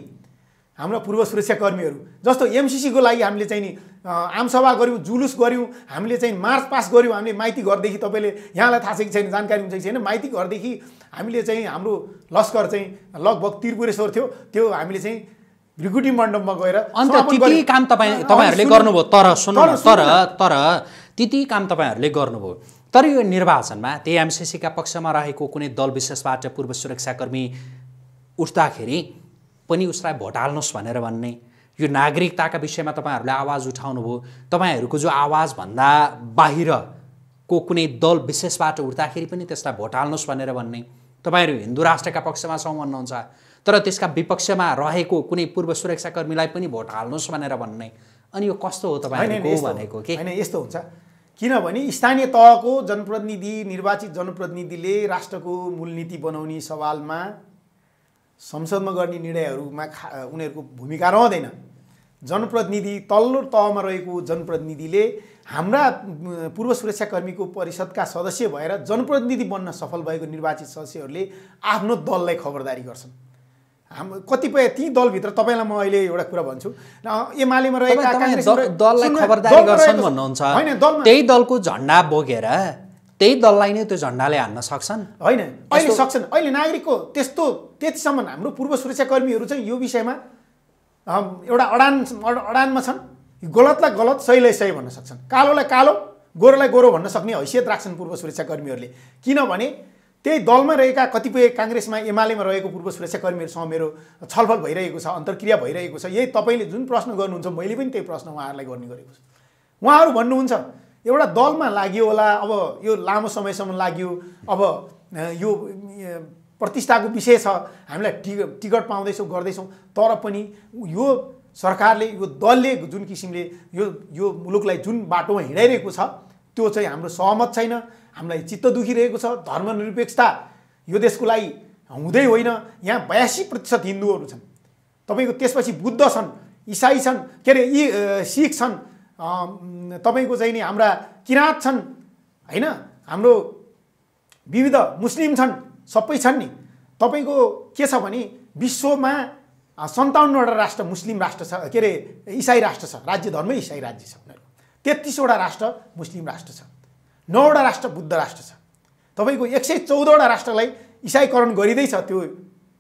हाम्रा पूर्व सुरक्षाकर्मीहरू जस्तो एमसिसीको लागि हामीले चाहिँ नि आमसभा गऱ्यौँ जुलुस गऱ्यौँ हामीले चाहिँ मार्च पास गऱ्यौँ हामीले माइती घरदेखि तपाईँले यहाँलाई थाहा छ कि छैन जानकारी हुन्छ कि छैन माइती घरदेखि हामीले चाहिँ हाम्रो लस्कर चाहिँ लगभग त्रिपुरेश्वर थियो त्यो हामीले चाहिँ भ्रिकुटी मण्डपमा गएर अन्त त्यति काम तपाईँ तपाईँहरूले गर्नुभयो तर सुन्नु तर तर त्यति काम तपाईँहरूले गर्नुभयो तर यो निर्वाचनमा त्यही एमसिसीका पक्षमा रहेको कुनै दल विशेषबाट पूर्व सुरक्षाकर्मी उठ्दाखेरि पनि उसलाई भोट हाल्नुहोस् भनेर भन्ने यो नागरिकताका विषयमा तपाईँहरूले आवाज उठाउनुभयो तपाईँहरूको जो आवाजभन्दा बाहिरको कुनै दल विशेषबाट उठ्दाखेरि पनि त्यसलाई भोट हाल्नुहोस् भनेर भन्ने तपाईँहरू हिन्दू राष्ट्रका पक्षमा छौँ भन्नुहुन्छ तर त्यसका विपक्षमा रहेको कुनै पूर्व सुरक्षाकर्मीलाई पनि भोट हाल्नुहोस् भनेर भन्ने अनि यो कस्तो हो तपाईँको भनेको के होइन यस्तो हुन्छ किनभने स्थानीय तहको जनप्रतिनिधि निर्वाचित जनप्रतिनिधिले राष्ट्रको मूलनीति बनाउने सवालमा संसदमा गर्ने निर्णयहरूमा खा उनीहरूको भूमिका रहँदैन जनप्रतिनिधि तल्लो तहमा रहेको जनप्रतिनिधिले हाम्रा पूर्व सुरक्षाकर्मीको परिषदका सदस्य भएर जनप्रतिनिधि बन्न सफल भएको निर्वाचित सदस्यहरूले आफ्नो दललाई खबरदारी गर्छन् हाम कतिपय ती दलभित्र तपाईँलाई म अहिले एउटा कुरा भन्छु र एमालेमा रहेका गर्छन् त्यही दलको झन्डा बोकेर त्यही दललाई नै त्यो झन्डाले हान्न सक्छन् होइन अहिले सक्छन् अहिले नागरिकको त्यस्तो त्यतिसम्म हाम्रो पूर्व सुरक्षाकर्मीहरू चाहिँ यो विषयमा एउटा अडान अडानमा छन् गलतलाई गलत सहीलाई सही भन्न सक्छन् कालोलाई कालो गोरोलाई गोरो भन्न सक्ने हैसियत राख्छन् पूर्व सुरक्षाकर्मीहरूले किनभने त्यही दलमा रहेका कतिपय काङ्ग्रेसमा एमालेमा रहेको पूर्व सुरक्षाकर्मीहरूसँग मेरो छलफल भइरहेको छ अन्तर्क्रिया भइरहेको छ यही तपाईँले जुन प्रश्न गर्नुहुन्छ मैले पनि त्यही प्रश्न उहाँहरूलाई गर्ने गरेको छु उहाँहरू भन्नुहुन्छ एउटा दलमा लाग्यो होला अब यो लामो समयसम्म लाग्यो अब यो प्रतिष्ठाको विषय छ हामीलाई टि टिकट पाउँदैछौँ गर्दैछौँ तर पनि यो सरकारले यो दलले जुन किसिमले यो यो मुलुकलाई जुन बाटोमा हिँडाइरहेको छ त्यो चाहिँ हाम्रो सहमत छैन हामीलाई चित्त दुखिरहेको छ धर्मनिरपेक्षता यो देशको लागि हुँदै होइन यहाँ बयासी प्रतिशत हिन्दूहरू छन् तपाईँको त्यसपछि बुद्ध छन् इसाई छन् के अरे यी सिख छन् तपाईँको चाहिँ नि हाम्रा किराँत छन् होइन हाम्रो विविध मुस्लिम छन् सबै छन् नि तपाईँको के छ भने विश्वमा सन्ताउन्नवटा राष्ट्र मुस्लिम राष्ट्र छ के अरे इसाई राष्ट्र छ राज्य धर्मै इसाई राज्य छ उनीहरू तेत्तिसवटा राष्ट्र मुस्लिम राष्ट्र छ नौवटा राष्ट्र बुद्ध राष्ट्र छ तपाईँको एक सय चौधवटा राष्ट्रलाई इसाईकरण गरिँदैछ त्यो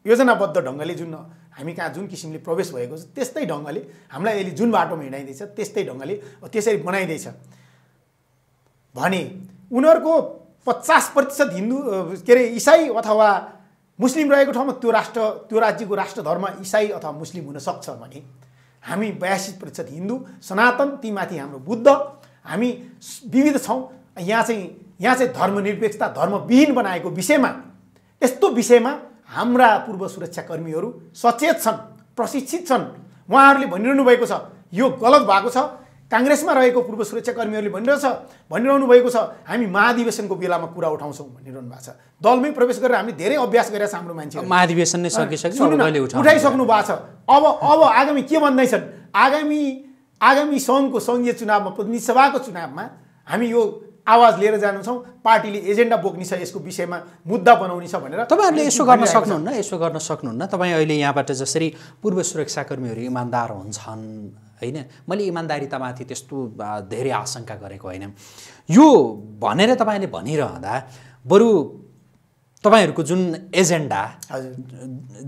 योजनाबद्ध ढङ्गले जुन हामी कहाँ जुन किसिमले प्रवेश भएको छ त्यस्तै ढङ्गले हामीलाई अहिले जुन बाटोमा हिँडाइँदैछ त्यस्तै ढङ्गले त्यसरी बनाइँदैछ भने उनीहरूको पचास प्रतिशत हिन्दू के अरे इसाई अथवा मुस्लिम रहेको ठाउँमा त्यो राष्ट्र त्यो राज्यको राष्ट्र धर्म इसाई अथवा मुस्लिम हुनसक्छ भने हामी बयासी प्रतिशत हिन्दू सनातन तीमाथि हाम्रो बुद्ध हामी विविध छौँ यहाँ चाहिँ यहाँ चाहिँ धर्मनिरपेक्षता धर्मविहीन बनाएको विषयमा यस्तो विषयमा हाम्रा पूर्व सुरक्षाकर्मीहरू सचेत छन् प्रशिक्षित छन् उहाँहरूले भनिरहनु भएको छ यो गलत भएको छ काङ्ग्रेसमा रहेको पूर्व सुरक्षाकर्मीहरूले भनिरहेछ भनिरहनु भएको छ हामी महाधिवेशनको बेलामा कुरा उठाउँछौँ भनिरहनु भएको छ दलमै प्रवेश गरेर हामीले धेरै अभ्यास गरेर हाम्रो मान्छे महाधिवेशन नै सकिसक्यो उठाइसक्नु भएको छ अब अब आगामी के भन्दैछन् आगामी आगामी सङ्घको सङ्घीय चुनावमा प्रतिनिधि सभाको चुनावमा हामी यो आवाज लिएर जानेछौँ पार्टीले एजेन्डा बोक्ने छ यसको विषयमा मुद्दा बनाउने छ भनेर तपाईँहरूले यसो गर्न सक्नुहुन्न यसो गर्न सक्नुहुन्न तपाईँ अहिले यहाँबाट जसरी पूर्व सुरक्षाकर्मीहरू इमान्दार हुन्छन् होइन मैले इमान्दारितामाथि त्यस्तो धेरै आशंका गरेको होइन यो भनेर तपाईँले भनिरहँदा बरु तपाईँहरूको जुन एजेन्डा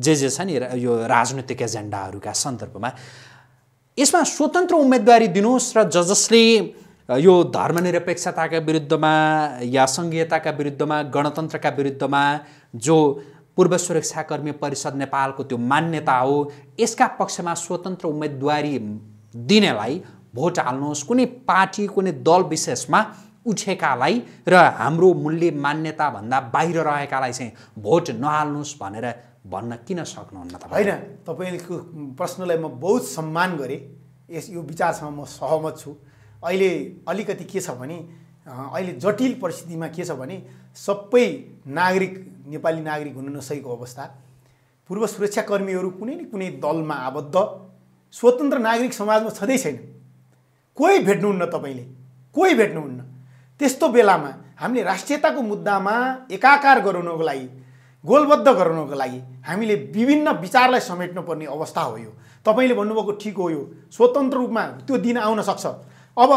जे जे छ नि यो राजनैतिक एजेन्डाहरूका सन्दर्भमा यसमा स्वतन्त्र उम्मेदवारी दिनुहोस् र ज जसले यो धर्मनिरपेक्षताका विरुद्धमा या सङ्घीयताका विरुद्धमा गणतन्त्रका विरुद्धमा जो पूर्व सुरक्षाकर्मी परिषद नेपालको त्यो मान्यता हो यसका पक्षमा स्वतन्त्र उम्मेदवारी दिनेलाई भोट हाल्नुहोस् कुनै पार्टी कुनै दल विशेषमा उठेकालाई र हाम्रो मूल्य मान्यताभन्दा बाहिर रहेकालाई चाहिँ भोट नहाल्नुहोस् भनेर भन्न किन सक्नुहुन्न त होइन तपाईँको प्रश्नलाई म बहुत सम्मान गरेँ यस यो विचारसँग म सहमत छु अहिले अलिकति के छ भने अहिले जटिल परिस्थितिमा के छ भने सबै नागरिक नेपाली नागरिक हुन नसकेको अवस्था पूर्व सुरक्षाकर्मीहरू कुनै न कुनै दलमा आबद्ध स्वतन्त्र नागरिक समाजमा छँदै छैन कोही भेट्नुहुन्न तपाईँले कोही भेट्नुहुन्न त्यस्तो बेलामा हामीले राष्ट्रियताको मुद्दामा एकाकार गराउनको लागि गोलबद्ध गराउनको लागि हामीले विभिन्न विचारलाई समेट्नुपर्ने अवस्था हो यो तपाईँले भन्नुभएको ठिक हो यो स्वतन्त्र रूपमा त्यो दिन आउन सक्छ अब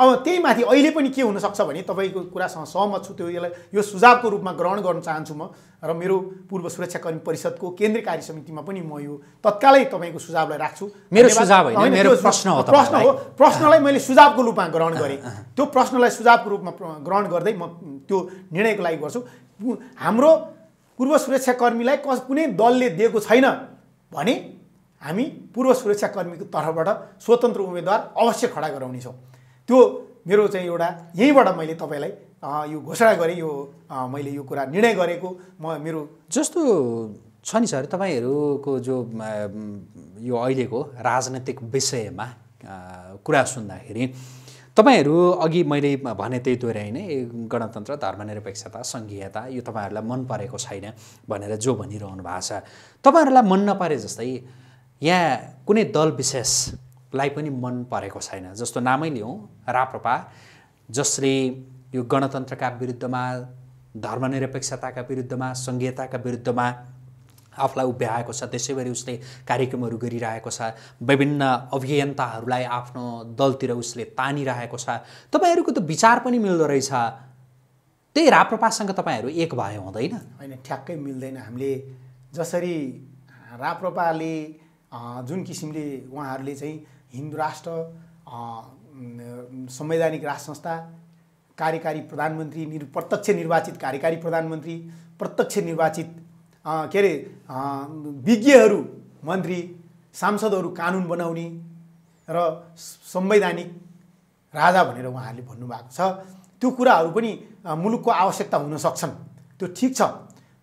अब त्यही माथि अहिले पनि के हुनसक्छ भने तपाईँको कुरासँग सहमत छु त्यो यसलाई यो सुझावको रूपमा ग्रहण गर्न चाहन्छु म र मेरो पूर्व सुरक्षाकर्मी परिषदको केन्द्रीय कार्य समितिमा पनि म यो तत्कालै तपाईँको सुझावलाई राख्छु मेरो सुझाव होइन प्रश्न हो प्रश्न हो प्रश्नलाई मैले सुझावको रूपमा ग्रहण गरेँ त्यो प्रश्नलाई सुझावको रूपमा ग्रहण गर्दै म त्यो निर्णयको लागि गर्छु हाम्रो पूर्व सुरक्षाकर्मीलाई कस कुनै दलले दिएको छैन भने हामी पूर्व सुरक्षाकर्मीको तर्फबाट स्वतन्त्र उम्मेदवार अवश्य खडा गराउनेछौँ त्यो मेरो चाहिँ एउटा यहीँबाट मैले तपाईँलाई यो घोषणा गरेँ यो मैले यो कुरा निर्णय गरेको म मेरो जस्तो छ नि सर तपाईँहरूको जो यो अहिलेको राजनैतिक विषयमा कुरा सुन्दाखेरि तपाईँहरू अघि मैले भने त्यही दोहोऱ्याएँ नै गणतन्त्र धर्मनिरपेक्षता सङ्घीयता यो तपाईँहरूलाई मन परेको छैन भनेर जो भनिरहनु भएको छ तपाईँहरूलाई मन नपरे जस्तै यहाँ कुनै दल विशेषलाई पनि मन परेको छैन जस्तो नामै लिउँ राप्रपा जसले यो गणतन्त्रका विरुद्धमा धर्मनिरपेक्षताका विरुद्धमा सङ्घीयताका विरुद्धमा आफूलाई उभ्याएको छ त्यसैभरि उसले कार्यक्रमहरू गरिरहेको छ विभिन्न अभियन्ताहरूलाई आफ्नो दलतिर उसले तानिरहेको छ तपाईँहरूको त विचार पनि मिल्दो रहेछ त्यही राप्रपासँग तपाईँहरू एक भए हुँदैन होइन ठ्याक्कै मिल्दैन हामीले जसरी राप्रपाले जुन किसिमले उहाँहरूले चाहिँ हिन्दू राष्ट्र संवैधानिक राज संस्था कार्यकारी प्रधानमन्त्री निर् प्रत्यक्ष निर्वाचित कार्यकारी प्रधानमन्त्री प्रत्यक्ष निर्वाचित के अरे विज्ञहरू मन्त्री सांसदहरू कानुन बनाउने र संवैधानिक राजा भनेर उहाँहरूले भन्नुभएको छ त्यो कुराहरू पनि मुलुकको आवश्यकता हुन सक्छन् त्यो ठिक छ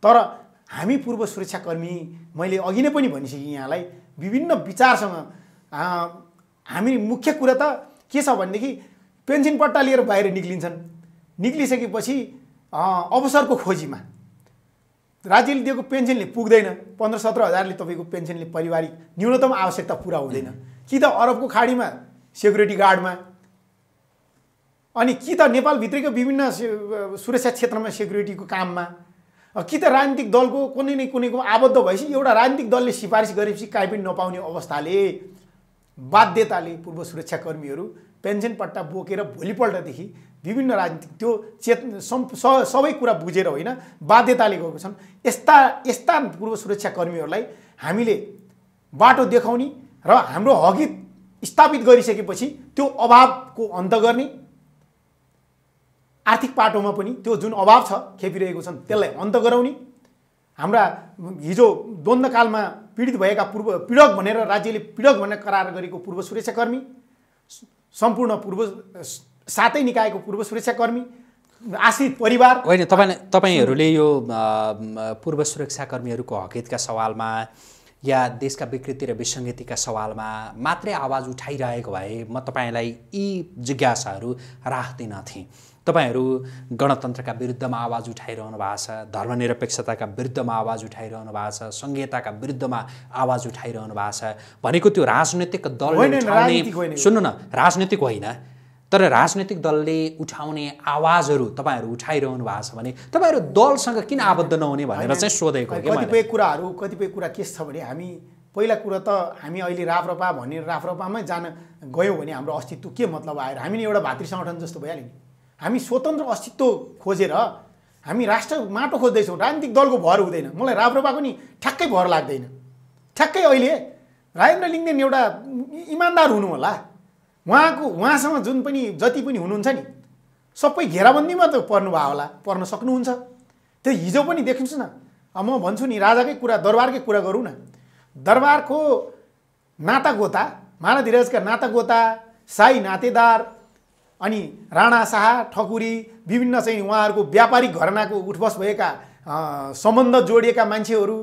तर हामी पूर्व सुरक्षाकर्मी मैले अघि नै पनि भनिसकेँ यहाँलाई विभिन्न विचारसँग हामी मुख्य कुरा त के छ भनेदेखि पेन्सन पट्टा लिएर बाहिर निक्लिन्छन् निक्लिसकेपछि अवसरको खोजीमा राज्यले दिएको पेन्सनले पुग्दैन पन्ध्र सत्र हजारले तपाईँको पेन्सनले पारिवारिक न्यूनतम आवश्यकता पुरा हुँदैन कि त अरबको खाडीमा सेक्युरिटी गार्डमा अनि कि त नेपालभित्रैको विभिन्न सुरक्षा क्षेत्रमा सेक्युरिटीको काममा कि त राजनीतिक दलको कुनै न कुनैको आबद्ध भएपछि एउटा राजनीतिक दलले सिफारिस गरेपछि काहीँ पनि नपाउने अवस्थाले बाध्यताले पूर्व सुरक्षाकर्मीहरू पेन्सन पट्टा बोकेर भोलिपल्टदेखि विभिन्न राजनीतिक त्यो चेत सबै कुरा बुझेर होइन बाध्यताले गएको छन् यस्ता यस्ता पूर्व सुरक्षाकर्मीहरूलाई हामीले बाटो देखाउने र हाम्रो हकित स्थापित गरिसकेपछि त्यो अभावको अन्त गर्ने आर्थिक पाटोमा पनि त्यो जुन अभाव छ खेपिरहेको छन् त्यसलाई अन्त गराउने हाम्रा हिजो द्वन्द्वकालमा पीडित भएका पूर्व पीडक भनेर राज्यले पीडक भनेर करार गरेको पूर्व सुरक्षाकर्मी सम्पूर्ण पूर्व सातै निकायको पूर्व सुरक्षाकर्मी आश्रित परिवार होइन तपाईँ तपाईँहरूले यो पूर्व सुरक्षाकर्मीहरूको हकितका सवालमा या देशका विकृति र विसङ्गतिका सवालमा मात्रै आवाज उठाइरहेको भए म तपाईँलाई यी जिज्ञासाहरू राख्दिनँ तपाईँहरू गणतन्त्रका विरुद्धमा आवाज उठाइरहनु भएको छ धर्मनिरपेक्षताका विरुद्धमा आवाज उठाइरहनु भएको छ सङ्घीयताका विरुद्धमा आवाज उठाइरहनु भएको छ भनेको त्यो राजनैतिक दल सुन्नु न राजनैतिक होइन तर राजनैतिक दलले उठाउने आवाजहरू तपाईँहरू उठाइरहनु भएको छ भने तपाईँहरू दलसँग किन आबद्ध नहुने भनेर चाहिँ सोधेको कतिपय कुराहरू कतिपय कुरा के छ भने हामी पहिला कुरा त हामी अहिले राफ्रपा भन्ने राफ्रपामै जान गयौँ भने हाम्रो अस्तित्व के मतलब आएर हामी नि एउटा भातृ सङ्गठन जस्तो भइहाल्यो नि हामी स्वतन्त्र अस्तित्व खोजेर हामी राष्ट्र माटो खोज्दैछौँ राजनीतिक दलको भर हुँदैन मलाई राप्रपाको नि ठ्याक्कै भर लाग्दैन ठ्याक्कै अहिले राजेन्द्र लिङ्गदेन एउटा इमान्दार हुनु होला उहाँको उहाँसँग जुन पनि जति पनि हुनुहुन्छ नि सबै घेराबन्दीमा त पर्नुभयो होला पर्न सक्नुहुन्छ त्यो हिजो पनि देखिन्छु न म भन्छु नि राजाकै कुरा दरबारकै कुरा गरौँ न दरबारको नातागोता महाराधिराजका नातागोता साई नातेदार अनि राणा शाह ठकुरी विभिन्न चाहिँ उहाँहरूको व्यापारिक घरनाको उठबस भएका सम्बन्ध जोडिएका मान्छेहरू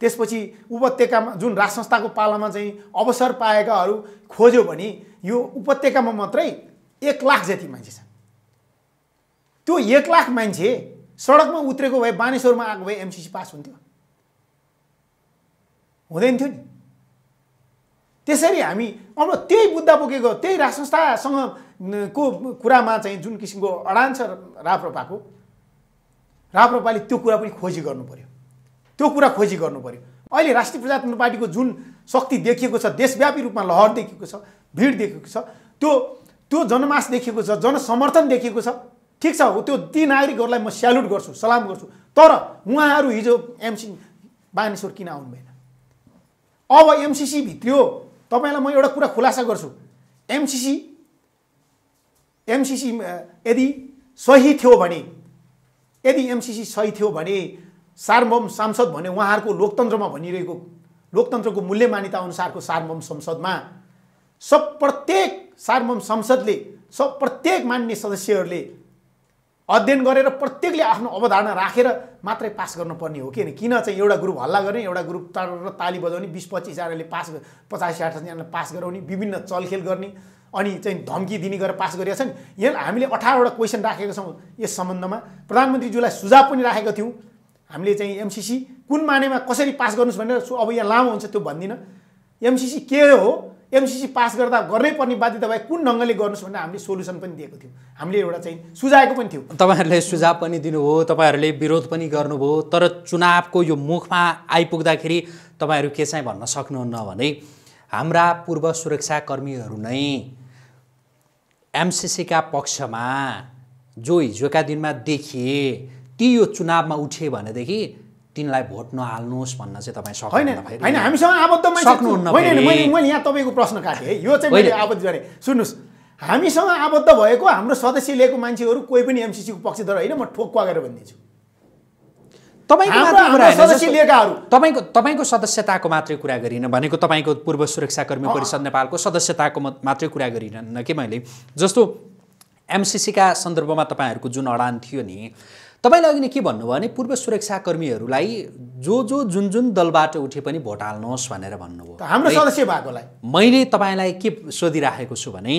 त्यसपछि उपत्यकामा जुन राज संस्थाको पालामा चाहिँ अवसर पाएकाहरू खोज्यो भने यो उपत्यकामा मात्रै एक लाख जति मान्छे छन् त्यो एक लाख मान्छे सडकमा उत्रेको भए बानेश्वरमा आएको भए एमसिसी पास हुन्थ्यो हुँदैन थियो नि त्यसरी हामी अब त्यही बुद्ध बोकेको त्यही राज संस्थासँग को कुरामा चाहिँ जुन किसिमको अडान छ राप्रपाको राप्रपाले त्यो कुरा पनि खोजी गर्नु पऱ्यो त्यो कुरा खोजी गर्नु पऱ्यो अहिले राष्ट्रिय प्रजातन्त्र पार्टीको जुन शक्ति देखिएको छ देशव्यापी रूपमा लहर देखिएको छ भिड देखिएको छ त्यो त्यो जनमास देखिएको छ जनसमर्थन देखिएको छ ठिक छ त्यो ती नागरिकहरूलाई म स्यालुट गर्छु सलाम गर्छु तर उहाँहरू हिजो एमसी बानेश्वर किन आउनु भएन अब एमसिसी भित्रियो तपाईँलाई म एउटा कुरा खुलासा गर्छु एमसिसी एमसिसी यदि सही थियो भने यदि एमसिसी सही थियो भने सार्वभौम सांसद भने उहाँहरूको लोकतन्त्रमा भनिरहेको लोकतन्त्रको मूल्य मान्यता अनुसारको सार्वभौम संसदमा सब प्रत्येक सार्वभौम संसदले सब प्रत्येक मान्य सदस्यहरूले अध्ययन गरेर प्रत्येकले आफ्नो अवधारणा राखेर रा, मात्रै पास गर्नुपर्ने हो किन किन चाहिँ एउटा ग्रुप हल्ला गर्ने एउटा ग्रुप तर ताली बजाउने बिस पच्चिसजनाले पास पचास साठजनाले पास गराउने विभिन्न चलखेल गर्ने अनि चाहिँ धम्की दिने गरेर पास गरिरहेको छ नि यहाँ हामीले अठारवटा क्वेसन राखेका छौँ यस सम्बन्धमा प्रधानमन्त्रीज्यूलाई सुझाव पनि राखेका थियौँ हामीले चाहिँ एमसिसी कुन मानेमा कसरी पास गर्नुहोस् भनेर अब यहाँ लामो हुन्छ त्यो भन्दिनँ एमसिसी के हो एमसिसी पास गर्दा गर्नै पर्ने बाध्यता भए कुन ढङ्गले गर्नुहोस् भनेर हामीले सोल्युसन पनि दिएको थियौँ हामीले एउटा चाहिँ सुझाएको पनि थियौँ तपाईँहरूले सुझाव पनि दिनुभयो तपाईँहरूले विरोध पनि गर्नुभयो तर चुनावको यो मुखमा आइपुग्दाखेरि तपाईँहरू के चाहिँ भन्न सक्नुहुन्न भने हाम्रा पूर्व सुरक्षाकर्मीहरू नै एमसिसीका पक्षमा जो हिजोका दिनमा देखिए ती यो चुनावमा उठे भनेदेखि तिनलाई भोट नहाल्नुहोस् भन्न चाहिँ तपाईँ सक्नु होइन हामीसँग आबद्ध मैले यहाँ तपाईँको प्रश्न काटेँ यो चाहिँ मैले आबद्ध गरेँ सुन्नुहोस् हामीसँग आबद्ध भएको हाम्रो सदस्य लिएको मान्छेहरू कोही पनि एमसिसीको पक्षधर होइन म ठोक्वा गरेर भनिदिन्छु तपाईँको तपाईँको सदस्यताको मात्रै कुरा गरिनँ भनेको तपाईँको पूर्व सुरक्षाकर्मी परिषद नेपालको सदस्यताको मात्रै कुरा गरिनँ कि मैले जस्तो एमसिसीका सन्दर्भमा तपाईँहरूको जुन अडान थियो नि तपाईँले अघि नै के भन्नुभयो भने पूर्व सुरक्षाकर्मीहरूलाई जो जो जुन जुन दलबाट उठे पनि भोट हाल्नुहोस् भनेर भन्नुभयो हाम्रो सदस्य भएकोलाई मैले तपाईँलाई के सोधिराखेको छु भने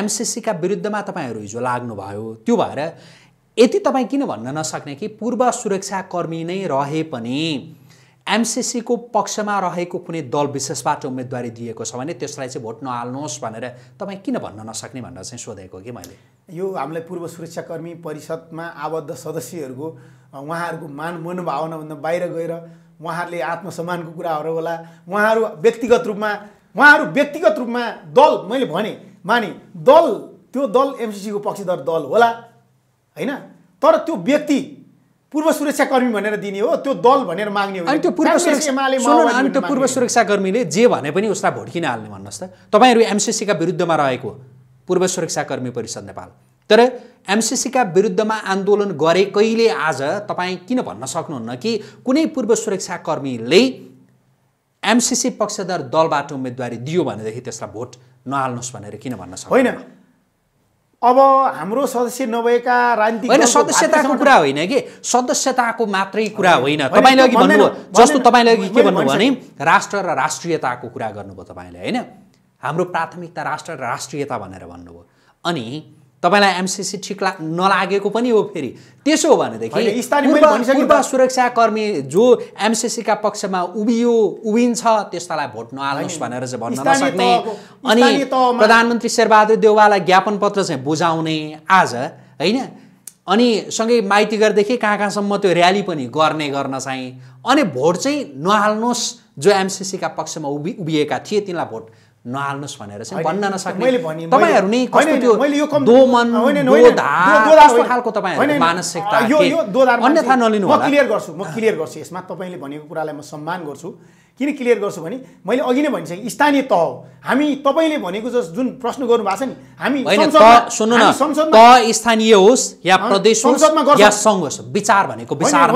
एमसिसीका विरुद्धमा तपाईँहरू हिजो लाग्नुभयो त्यो भएर यति तपाईँ किन भन्न नसक्ने कि पूर्व सुरक्षाकर्मी नै रहे पनि एमसिसीको पक्षमा रहेको कुनै दल विशेषबाट उम्मेदवारी दिएको छ भने त्यसलाई चाहिँ भोट नहाल्नुहोस् भनेर तपाईँ किन भन्न नसक्ने भनेर चाहिँ सोधेको कि मैले यो हामीलाई पूर्व सुरक्षाकर्मी परिषदमा आबद्ध सदस्यहरूको उहाँहरूको मान मनोभावनाभन्दा बाहिर गएर उहाँहरूले आत्मसम्मानको कुराहरू होला उहाँहरू व्यक्तिगत रूपमा उहाँहरू व्यक्तिगत रूपमा दल मैले भने माने दल त्यो दल एमसिसीको पक्षधर दल होला होइन तर त्यो व्यक्ति पूर्व सुरक्षाकर्मी भनेर दिने हो त्यो दल भनेर माग्ने हो अनि त्यो पूर्व सुरक्षा त्यो पूर्व सुरक्षाकर्मीले जे भने पनि उसलाई भोट किन हाल्ने भन्नुहोस् त तपाईँहरू एमसिसीका विरुद्धमा रहेको पूर्व सुरक्षाकर्मी परिषद नेपाल तर एमसिसीका विरुद्धमा आन्दोलन गरे कहिले आज तपाईँ किन भन्न सक्नुहुन्न कि कुनै पूर्व सुरक्षाकर्मीले एमसिसी पक्षधर दलबाट उम्मेदवारी दियो भनेदेखि त्यसलाई भोट नहाल्नुहोस् भनेर किन भन्न सक्नु होइन अब हाम्रो सदस्य नभएका राजनीति होइन सदस्यताको कुरा होइन कि सदस्यताको मात्रै कुरा होइन तपाईँले अघि भन्नुभयो जस्तो तपाईँले अघि के भन्नुभयो भने राष्ट्र र राष्ट्रियताको कुरा गर्नुभयो तपाईँले होइन हाम्रो प्राथमिकता राष्ट्र र राष्ट्रियता भनेर भन्नुभयो अनि तपाईँलाई एमसिसी ठिक ला नलागेको पनि हो फेरि त्यसो हो भनेदेखि सुरक्षाकर्मी जो एमसिसीका पक्षमा उभियो उभिन्छ त्यस्तालाई भोट नहाल्नुहोस् भनेर चाहिँ भन्न नसक्ने अनि प्रधानमन्त्री शेरबहादुर देउवालाई ज्ञापन पत्र चाहिँ बुझाउने आज होइन अनि सँगै माइतीघरदेखि कहाँ कहाँसम्म त्यो ऱ्याली पनि गर्ने गर्न चाहिँ अनि भोट चाहिँ नहाल्नुहोस् जो एमसिसीका पक्षमा उभि उभिएका थिए तिनलाई भोट नहाल्नुहोस् भनेर चाहिँ भन्न नसक्ने तपाईँहरू नै कस्तो त्यो खालको तपाईँहरू मानसिकता अन्यथा नलिनु म क्लियर गर्छु म क्लियर गर्छु यसमा तपाईँले भनेको कुरालाई म सम्मान गर्छु किन क्लियर गर्छु भने मैले अघि नै भनिसकेँ स्थानीय तह हो हामी तपाईँले भनेको जस जुन प्रश्न गर्नु भएको छ नि हामी सुन्नु न त स्थानीय होस् या प्रदेश या सङ्घ होस् विचार भनेको विचार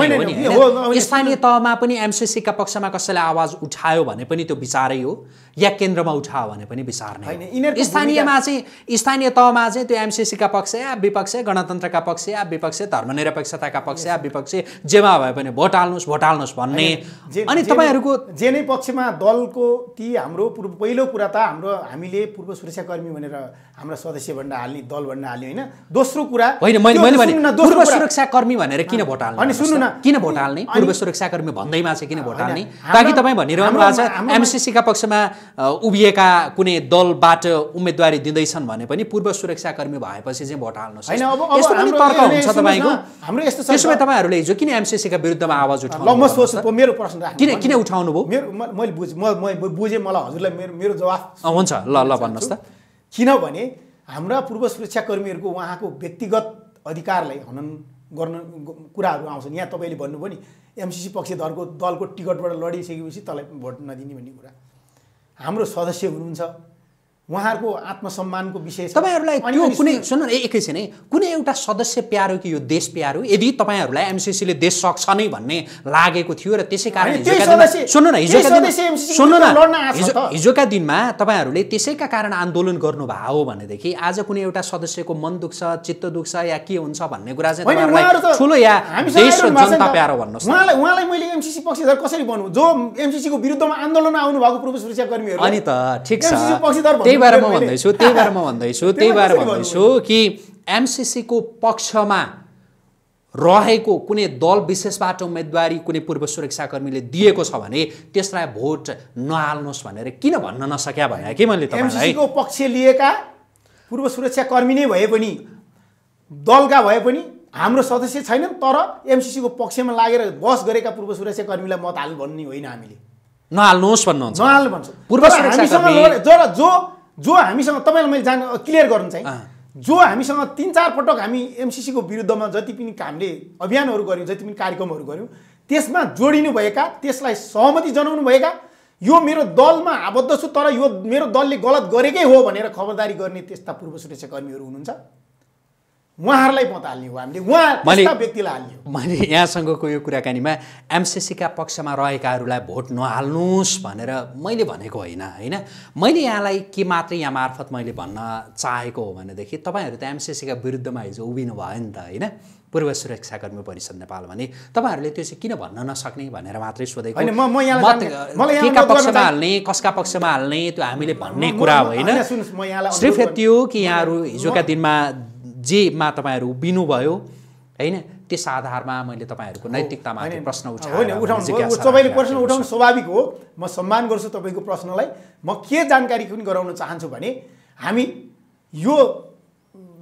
स्थानीय तहमा पनि एमसिसीका पक्षमा कसैले आवाज उठायो भने पनि त्यो विचारै हो या केन्द्रमा उठायो भने पनि विचार नै होइन स्थानीयमा चाहिँ स्थानीय तहमा चाहिँ त्यो एमसिसीका पक्ष या विपक्ष गणतन्त्रका पक्ष या विपक्ष धर्मनिरपेक्षताका पक्ष या विपक्ष जेमा भए पनि भोट हाल्नुहोस् भोट हाल्नुहोस् भन्ने अनि तपाईँहरूको सेनै पक्षमा दलको ती हाम्रो पूर्व पहिलो कुरा त हाम्रो हामीले पूर्व सुरक्षाकर्मी भनेर हाम्रा सदस्य भनेर हाल्ने दल भनेर हाल्ने होइन दोस्रो कुरा होइन मैले मैले भने पूर्व सुरक्षाकर्मी भनेर किन भोट हाल्ने अनि सुन्नु न किन भोट हाल्ने पूर्व सुरक्षाकर्मी भन्दैमा चाहिँ किन भोट हाल्ने ताकि तपाईँ भनिरहनु भएको छ एमसिसीका पक्षमा उभिएका कुनै दलबाट उम्मेदवारी दिँदैछन् भने पनि पूर्व सुरक्षाकर्मी भएपछि चाहिँ भोट हाल्नुहोस् होइन अब यस्तो पनि तर्क हुन्छ तपाईँको हाम्रो यस्तो त्यसो भए तपाईँहरूले हिजो किन एमसिसीका विरुद्धमा आवाज उठाउनु म मेरो प्रश्न किन किन उठाउनु भयो मेरो मैले बुझ म बुझेँ मलाई हजुरलाई मेरो मेरो जवाफ हुन्छ ल ल भन्नुहोस् त किनभने हाम्रा पूर्व सुरक्षाकर्मीहरूको उहाँको व्यक्तिगत अधिकारलाई हनन गर्न कुराहरू आउँछन् यहाँ तपाईँले भन्नुभयो नि एमसिसी पक्ष दलको दलको टिकटबाट लडिसकेपछि तँलाई भोट नदिने भन्ने कुरा हाम्रो सदस्य हुनुहुन्छ उहाँहरूको आत्मसम्मानको विषय तपाईँहरूलाई त्यो कुनै सुन न एकैछिन है कुनै एउटा सदस्य प्यारो कि यो देश प्यारो यदि तपाईँहरूलाई एमसिसीले देश सक्छ नै भन्ने लागेको थियो र त्यसै कारण सुन्नु न हिजोका दिन सुन्नु न हिजोका दिनमा तपाईँहरूले त्यसैका कारण आन्दोलन गर्नुभएको हो भनेदेखि आज कुनै एउटा सदस्यको मन दुख्छ चित्त दुख्छ या के हुन्छ भन्ने कुरा चाहिँ ठुलो या देश जनता प्यारो भन्नुहोस् उहाँलाई उहाँलाई मैले एमसिसी पक्षधर कसरी भन्नु जो एमसिसीको विरुद्धमा आन्दोलन भएको पूर्व सुरक्षाकर्मीहरू अनि त ठिक छ त्यही बारे म भन्दैछु त्यही भएर म भन्दैछु त्यही भएर भन्दैछु कि एमसिसीको पक्षमा रहेको कुनै दल विशेषबाट उम्मेदवारी कुनै पूर्व सुरक्षाकर्मीले दिएको छ भने त्यसलाई भोट नहाल्नुहोस् भनेर किन भन्न नसक्या भने कि मैले एमसिसीको पक्ष लिएका पूर्व सुरक्षाकर्मी नै भए पनि दलका भए पनि हाम्रो सदस्य छैनन् तर एमसिसीको पक्षमा लागेर बस गरेका पूर्व सुरक्षाकर्मीलाई मत हाल्नु भन्ने होइन हामीले नहाल्नुहोस् भन्नुहुन्छ जो जो हामीसँग तपाईँलाई मैले जान क्लियर गर्नु चाहिँ जो हामीसँग तिन चार पटक हामी एमसिसीको विरुद्धमा जति पनि हामीले अभियानहरू गऱ्यौँ जति पनि कार्यक्रमहरू गऱ्यौँ त्यसमा जोडिनुभएका त्यसलाई सहमति जनाउनु भएका यो मेरो दलमा आबद्ध छु तर यो मेरो दलले गलत गरेकै हो भनेर खबरदारी गर्ने त्यस्ता पूर्व सुरक्षाकर्मीहरू हुनुहुन्छ उहाँहरूलाई मत हाल्ने हो हामीले उहाँ व्यक्तिलाई हाल्ने हो मैले यहाँसँगको यो कुराकानीमा एमसिसीका पक्षमा रहेकाहरूलाई भोट नहाल्नुहोस् भनेर मैले भनेको होइन होइन मैले यहाँलाई के मात्रै यहाँ मार्फत मैले भन्न चाहेको हो भनेदेखि तपाईँहरू त एमसिसीका विरुद्धमा हिजो उभिनु भयो नि त होइन पूर्व सुरक्षाकर्मी परिषद नेपाल भने तपाईँहरूले त्यो चाहिँ किन भन्न नसक्ने भनेर मात्रै सोधेको केका पक्षमा हाल्ने कसका पक्षमा हाल्ने त्यो हामीले भन्ने कुरा होइन सिर्फ हो कि यहाँहरू हिजोका दिनमा जेमा तपाईँहरू उभिनुभयो होइन त्यस आधारमा मैले तपाईँहरूको नैतिकतामा प्रश्न उठाउनु तपाईँले प्रश्न उठाउनु स्वाभाविक हो म सम्मान गर्छु तपाईँको प्रश्नलाई म के जानकारी पनि गराउन चाहन्छु भने हामी यो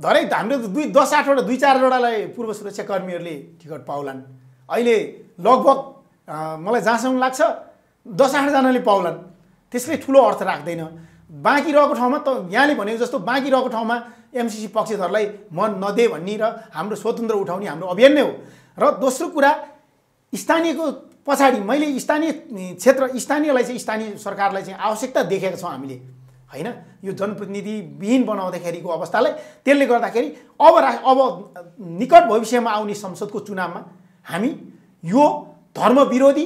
धरै हाम्रो दुई दस आठवटा दुई चारवटालाई पूर्व सुरक्षा टिकट पाउलान् अहिले लगभग मलाई जहाँसम्म लाग्छ दस आठजनाले पाउलान् त्यसले ठुलो अर्थ राख्दैन बाँकी रहेको ठाउँमा त यहाँले भनेको जस्तो बाँकी रहेको ठाउँमा एमसिसी पक्षधरलाई मन नदे भन्ने र हाम्रो स्वतन्त्र उठाउने हाम्रो अभियान नै हो र दोस्रो कुरा स्थानीयको पछाडि मैले स्थानीय क्षेत्र स्थानीयलाई चाहिँ स्थानीय सरकारलाई चाहिँ आवश्यकता देखेका छौँ हामीले होइन यो विहीन बनाउँदाखेरिको अवस्थालाई त्यसले गर्दाखेरि अब रा अब निकट भविष्यमा आउने संसदको चुनावमा हामी यो धर्म विरोधी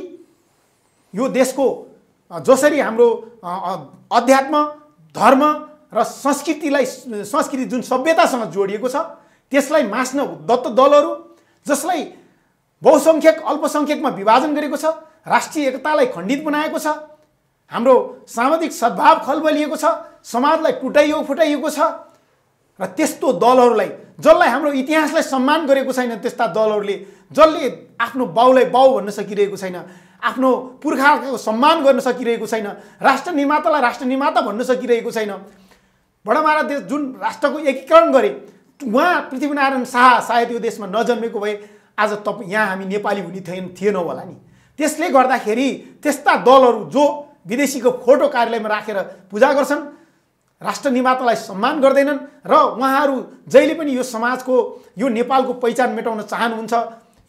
यो देशको जसरी हाम्रो अध्यात्म धर्म र संस्कृतिलाई संस्कृति जुन सभ्यतासँग जोडिएको छ त्यसलाई मास्न दत्त दलहरू जसलाई बहुसङ्ख्यक अल्पसङ्ख्यकमा विभाजन गरेको छ राष्ट्रिय एकतालाई खण्डित बनाएको छ हाम्रो सामाजिक सद्भाव खलबलिएको छ समाजलाई टुटाइयो फुटाइएको छ र त्यस्तो दलहरूलाई जसलाई हाम्रो इतिहासलाई सम्मान गरेको छैन त्यस्ता दलहरूले जसले आफ्नो बाउलाई बाउ भन्न सकिरहेको छैन आफ्नो पुर्खाको सम्मान गर्न सकिरहेको छैन राष्ट्र निर्मातालाई राष्ट्र निर्माता भन्न सकिरहेको छैन बडामारा देश जुन राष्ट्रको एकीकरण गरे उहाँ पृथ्वीनारायण शाह सायद यो देशमा नजन्मेको भए आज तप यहाँ हामी नेपाली हुने थिएन थिएनौँ होला नि त्यसले गर्दाखेरि त्यस्ता दलहरू जो विदेशीको फोटो कार्यालयमा राखेर पूजा गर्छन् राष्ट्र निर्मातालाई सम्मान गर्दैनन् र उहाँहरू जहिले पनि यो समाजको यो नेपालको पहिचान मेटाउन चाहनुहुन्छ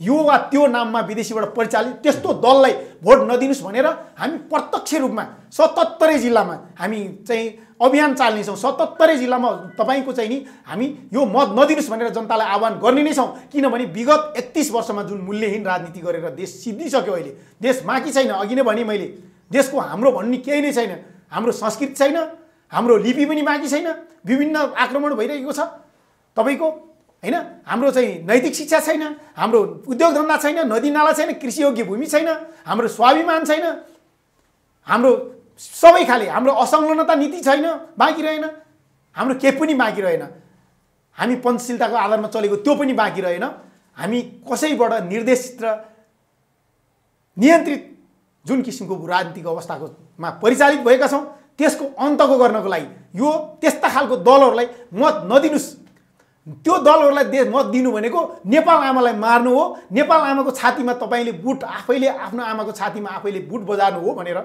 यो वा त्यो नाममा विदेशीबाट परिचालित त्यस्तो दललाई भोट नदिनुहोस् भनेर हामी प्रत्यक्ष रूपमा सतहत्तरै जिल्लामा हामी चाहिँ अभियान चाल्नेछौँ सतहत्तरै जिल्लामा तपाईँको चाहिँ नि हामी यो मत नदिनुहोस् भनेर जनतालाई आह्वान गर्ने नै छौँ किनभने विगत एकतिस वर्षमा जुन मूल्यहीन राजनीति गरेर देश सिद्धिसक्यो अहिले देश बाँकी छैन अघि नै भने मैले देशको हाम्रो भन्ने केही नै छैन हाम्रो संस्कृति छैन हाम्रो लिपि पनि बाँकी छैन विभिन्न आक्रमण भइरहेको छ तपाईँको होइन हाम्रो चाहिँ नैतिक शिक्षा छैन हाम्रो उद्योग धन्दा छैन नदीनाला छैन कृषियोग्य भूमि छैन हाम्रो स्वाभिमान छैन हाम्रो सबै खाले हाम्रो असंलग्नता नीति छैन बाँकी रहेन हाम्रो केही पनि बाँकी रहेन हामी पञ्चशीलताको आधारमा चलेको त्यो पनि बाँकी रहेन हामी कसैबाट निर्देशित र नियन्त्रित जुन किसिमको राजनीतिक अवस्थाकोमा परिचालित भएका छौँ त्यसको अन्तको गर्नको लागि यो त्यस्ता खालको दलहरूलाई मत नदिनुहोस् त्यो दलहरूलाई देश मत दिनु भनेको नेपाल आमालाई मार्नु हो नेपाल आमाको छातीमा तपाईँले बुट आफैले आफ्नो आमाको छातीमा आफैले बुट बजार्नु हो भनेर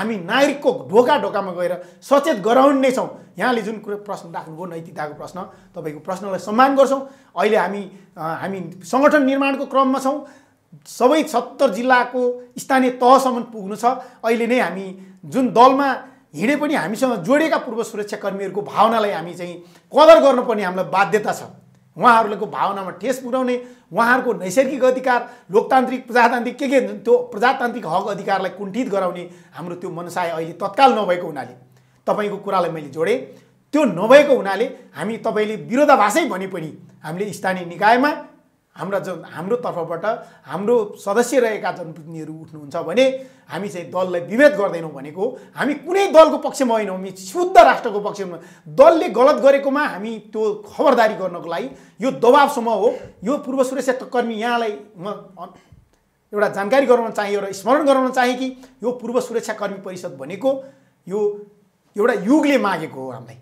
हामी नागरिकको ढोका ढोकामा गएर सचेत गराउने नै छौँ यहाँले जुन कुरो प्रश्न राख्नुभयो नैतिकताको प्रश्न तपाईँको प्रश्नलाई सम्मान गर्छौँ अहिले हामी हामी सङ्गठन निर्माणको क्रममा छौँ सबै सत्तर जिल्लाको स्थानीय तहसम्म पुग्नु छ अहिले नै हामी जुन दलमा हिँडे पनि हामीसँग जोडिएका पूर्व सुरक्षाकर्मीहरूको भावनालाई हामी चाहिँ कदर गर्नुपर्ने हामीलाई बाध्यता छ उहाँहरूको भावनामा ठेस पुर्याउने उहाँहरूको नैसर्गिक अधिकार लोकतान्त्रिक प्रजातान्त्रिक के के त्यो प्रजातान्त्रिक हक अधिकारलाई कुण्ठित गराउने हाम्रो त्यो मनसाय अहिले तत्काल नभएको हुनाले तपाईँको कुरालाई मैले जोडेँ त्यो नभएको हुनाले हामी तपाईँले विरोधाभासै भने पनि हामीले स्थानीय निकायमा हाम्रा जन हाम्रो तर्फबाट हाम्रो सदस्य रहेका जनप्रतिनिधिहरू उठ्नुहुन्छ भने हामी चाहिँ दललाई विभेद गर्दैनौँ भनेको हामी कुनै दलको पक्षमा होइनौँ हामी शुद्ध राष्ट्रको पक्षमा दलले गलत गरेकोमा हामी त्यो खबरदारी गर्नको लागि यो दबावसम्म हो यो पूर्व सुरक्षा कर्मी यहाँलाई म एउटा जानकारी गराउन चाहेँ एउटा स्मरण गराउन चाहेँ कि यो पूर्व सुरक्षाकर्मी परिषद भनेको यो एउटा युगले मागेको हो हामीलाई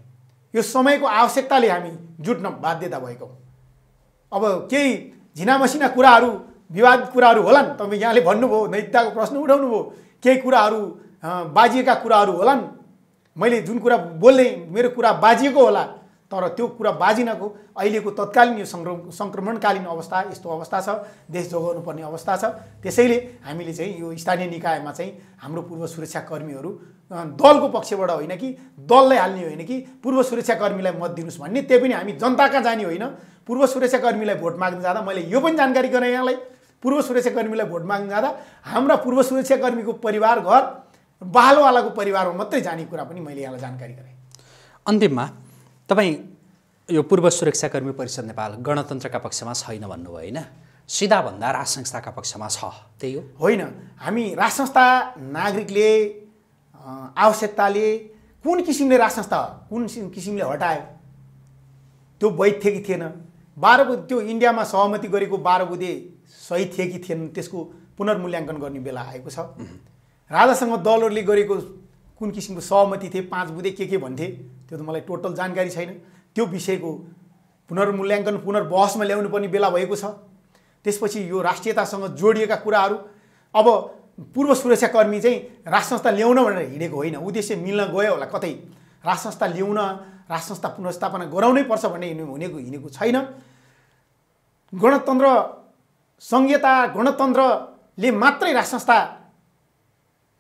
यो समयको आवश्यकताले हामी जुट्न बाध्यता भएको अब केही झिना मसिना कुराहरू विवाद कुराहरू होलान् तपाईँ यहाँले भन्नुभयो नैतिकताको प्रश्न उठाउनु उठाउनुभयो केही कुराहरू बाजिएका कुराहरू होलान् मैले जुन कुरा बोल्ने मेरो कुरा बाजिएको होला तर त्यो कुरा बाजिनको अहिलेको तत्कालीन यो सङ्क्रम सङ्क्रमणकालीन अवस्था यस्तो अवस्था छ देश जोगाउनु पर्ने अवस्था छ त्यसैले हामीले चाहिँ यो स्थानीय निकायमा चाहिँ हाम्रो पूर्व सुरक्षाकर्मीहरू दलको पक्षबाट होइन कि दललाई हाल्ने होइन कि पूर्व सुरक्षाकर्मीलाई मत दिनुहोस् भन्ने त्यही पनि हामी जनता कहाँ जाने होइन पूर्व सुरक्षाकर्मीलाई भोट माग्न जाँदा मैले यो पनि जानकारी गरेँ यहाँलाई पूर्व सुरक्षाकर्मीलाई भोट माग्न जाँदा हाम्रा पूर्व सुरक्षाकर्मीको परिवार घर बालवालाको परिवारमा मात्रै जाने कुरा पनि मैले यहाँलाई जानकारी गरेँ अन्तिममा तपाईँ यो पूर्व सुरक्षाकर्मी परिषद नेपाल गणतन्त्रका पक्षमा छैन भन्नुभयो होइन सिधाभन्दा राज संस्थाका पक्षमा छ त्यही हो होइन हामी राज संस्था नागरिकले आवश्यकताले कुन किसिमले राज संस्था कुन किसिमले हटायो त्यो वैध थियो कि थिएन बाह्र बुध त्यो इन्डियामा सहमति गरेको बाह्र बुधे सही थिए कि थिएन त्यसको पुनर्मूल्याङ्कन गर्ने बेला आएको छ राजासँग दलहरूले गरेको कुन किसिमको सहमति थिए पाँच बुधे के के भन्थे त्यो त मलाई टोटल जानकारी छैन त्यो विषयको पुनर्मूल्याङ्कन पुनर्बहसमा ल्याउनुपर्ने बेला भएको छ त्यसपछि यो राष्ट्रियतासँग जोडिएका कुराहरू अब पूर्व सुरक्षाकर्मी चाहिँ राष्ट्र संस्था ल्याउन भनेर हिँडेको होइन उद्देश्य मिल्न गयो होला कतै राष्ट्र संस्था ल्याउन राष्ट्र संस्था पुनर्स्थापना गराउनै पर्छ भन्ने हुनेको हिँडेको छैन गणतन्त्र संहिता गणतन्त्रले मात्रै राष्ट्र संस्था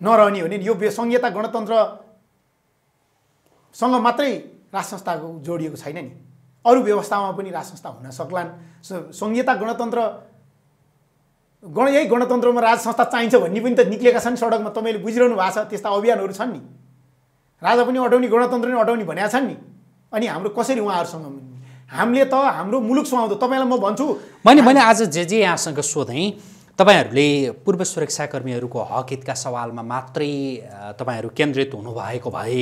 नरहने हो भने यो संहिता गणतन्त्रसँग मात्रै राज संस्थाको जोडिएको छैन नि अरू व्यवस्थामा पनि राज संस्था हुन सक्लान् संहिता गणतन्त्र गण यही गणतन्त्रमा राज संस्था चाहिन्छ भन्ने पनि त निक्लेका छन् सडकमा तपाईँले बुझिरहनु भएको छ त्यस्ता अभियानहरू छन् नि राजा पनि अटाउने गणतन्त्र पनि अटाउने भनेका छन् नि अनि हाम्रो कसरी उहाँहरूसँग हामीले त हाम्रो मुलुक सुहाउँदो तपाईँलाई म भन्छु मैले मैले आज जे जे यहाँसँग सोधेँ तपाईँहरूले पूर्व सुरक्षाकर्मीहरूको हक हितका सवालमा मात्रै तपाईँहरू केन्द्रित हुनुभएको भए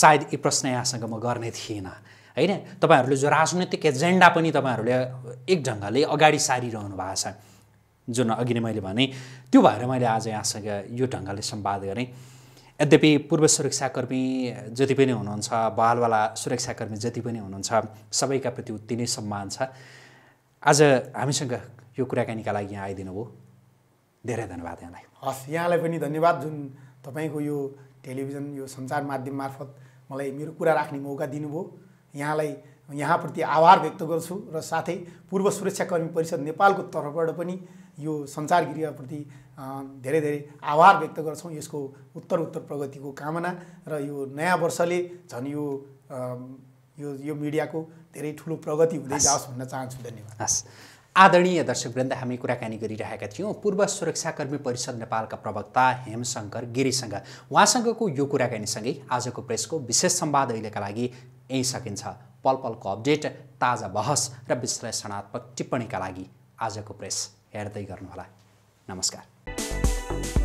सायद यी प्रश्न यहाँसँग म गर्ने थिइनँ होइन तपाईँहरूले जो राजनैतिक एजेन्डा पनि तपाईँहरूले एक ढङ्गले अगाडि सारिरहनु भएको छ जुन अघि नै मैले भने त्यो भएर मैले आज यहाँसँग यो ढङ्गले सम्वाद गरेँ यद्यपि पूर्व सुरक्षाकर्मी जति पनि हुनुहुन्छ बालवाला सुरक्षाकर्मी जति पनि हुनुहुन्छ सबैका प्रति उत्ति नै सम्मान छ आज हामीसँग यो कुराकानीका लागि यहाँ आइदिनु भयो धेरै धन्यवाद यहाँलाई हस् यहाँलाई पनि धन्यवाद जुन तपाईँको यो टेलिभिजन यो सञ्चार माध्यम मार्फत मलाई मेरो कुरा राख्ने मौका दिनुभयो यहाँलाई यहाँप्रति आभार व्यक्त गर्छु र साथै पूर्व सुरक्षाकर्मी परिषद नेपालको तर्फबाट पनि यो सञ्चार गृहप्रति धेरै धेरै आभार व्यक्त गर्छौँ यसको उत्तर उत्तर प्रगतिको कामना र यो नयाँ वर्षले झन् यो यो यो मिडियाको धेरै ठुलो प्रगति हुँदै जाओस् भन्न चाहन्छु धन्यवाद हस् आदरणीय दर्शकवृन्द हामी कुराकानी गरिरहेका थियौँ पूर्व सुरक्षाकर्मी परिषद नेपालका प्रवक्ता हेमशङ्कर गिरीसँग उहाँसँगको यो कुराकानीसँगै आजको प्रेसको विशेष सम्वाद अहिलेका लागि यहीँ सकिन्छ पल पलको अपडेट ताजा बहस र विश्लेषणात्मक टिप्पणीका लागि आजको प्रेस हेर्दै गर्नुहोला नमस्कार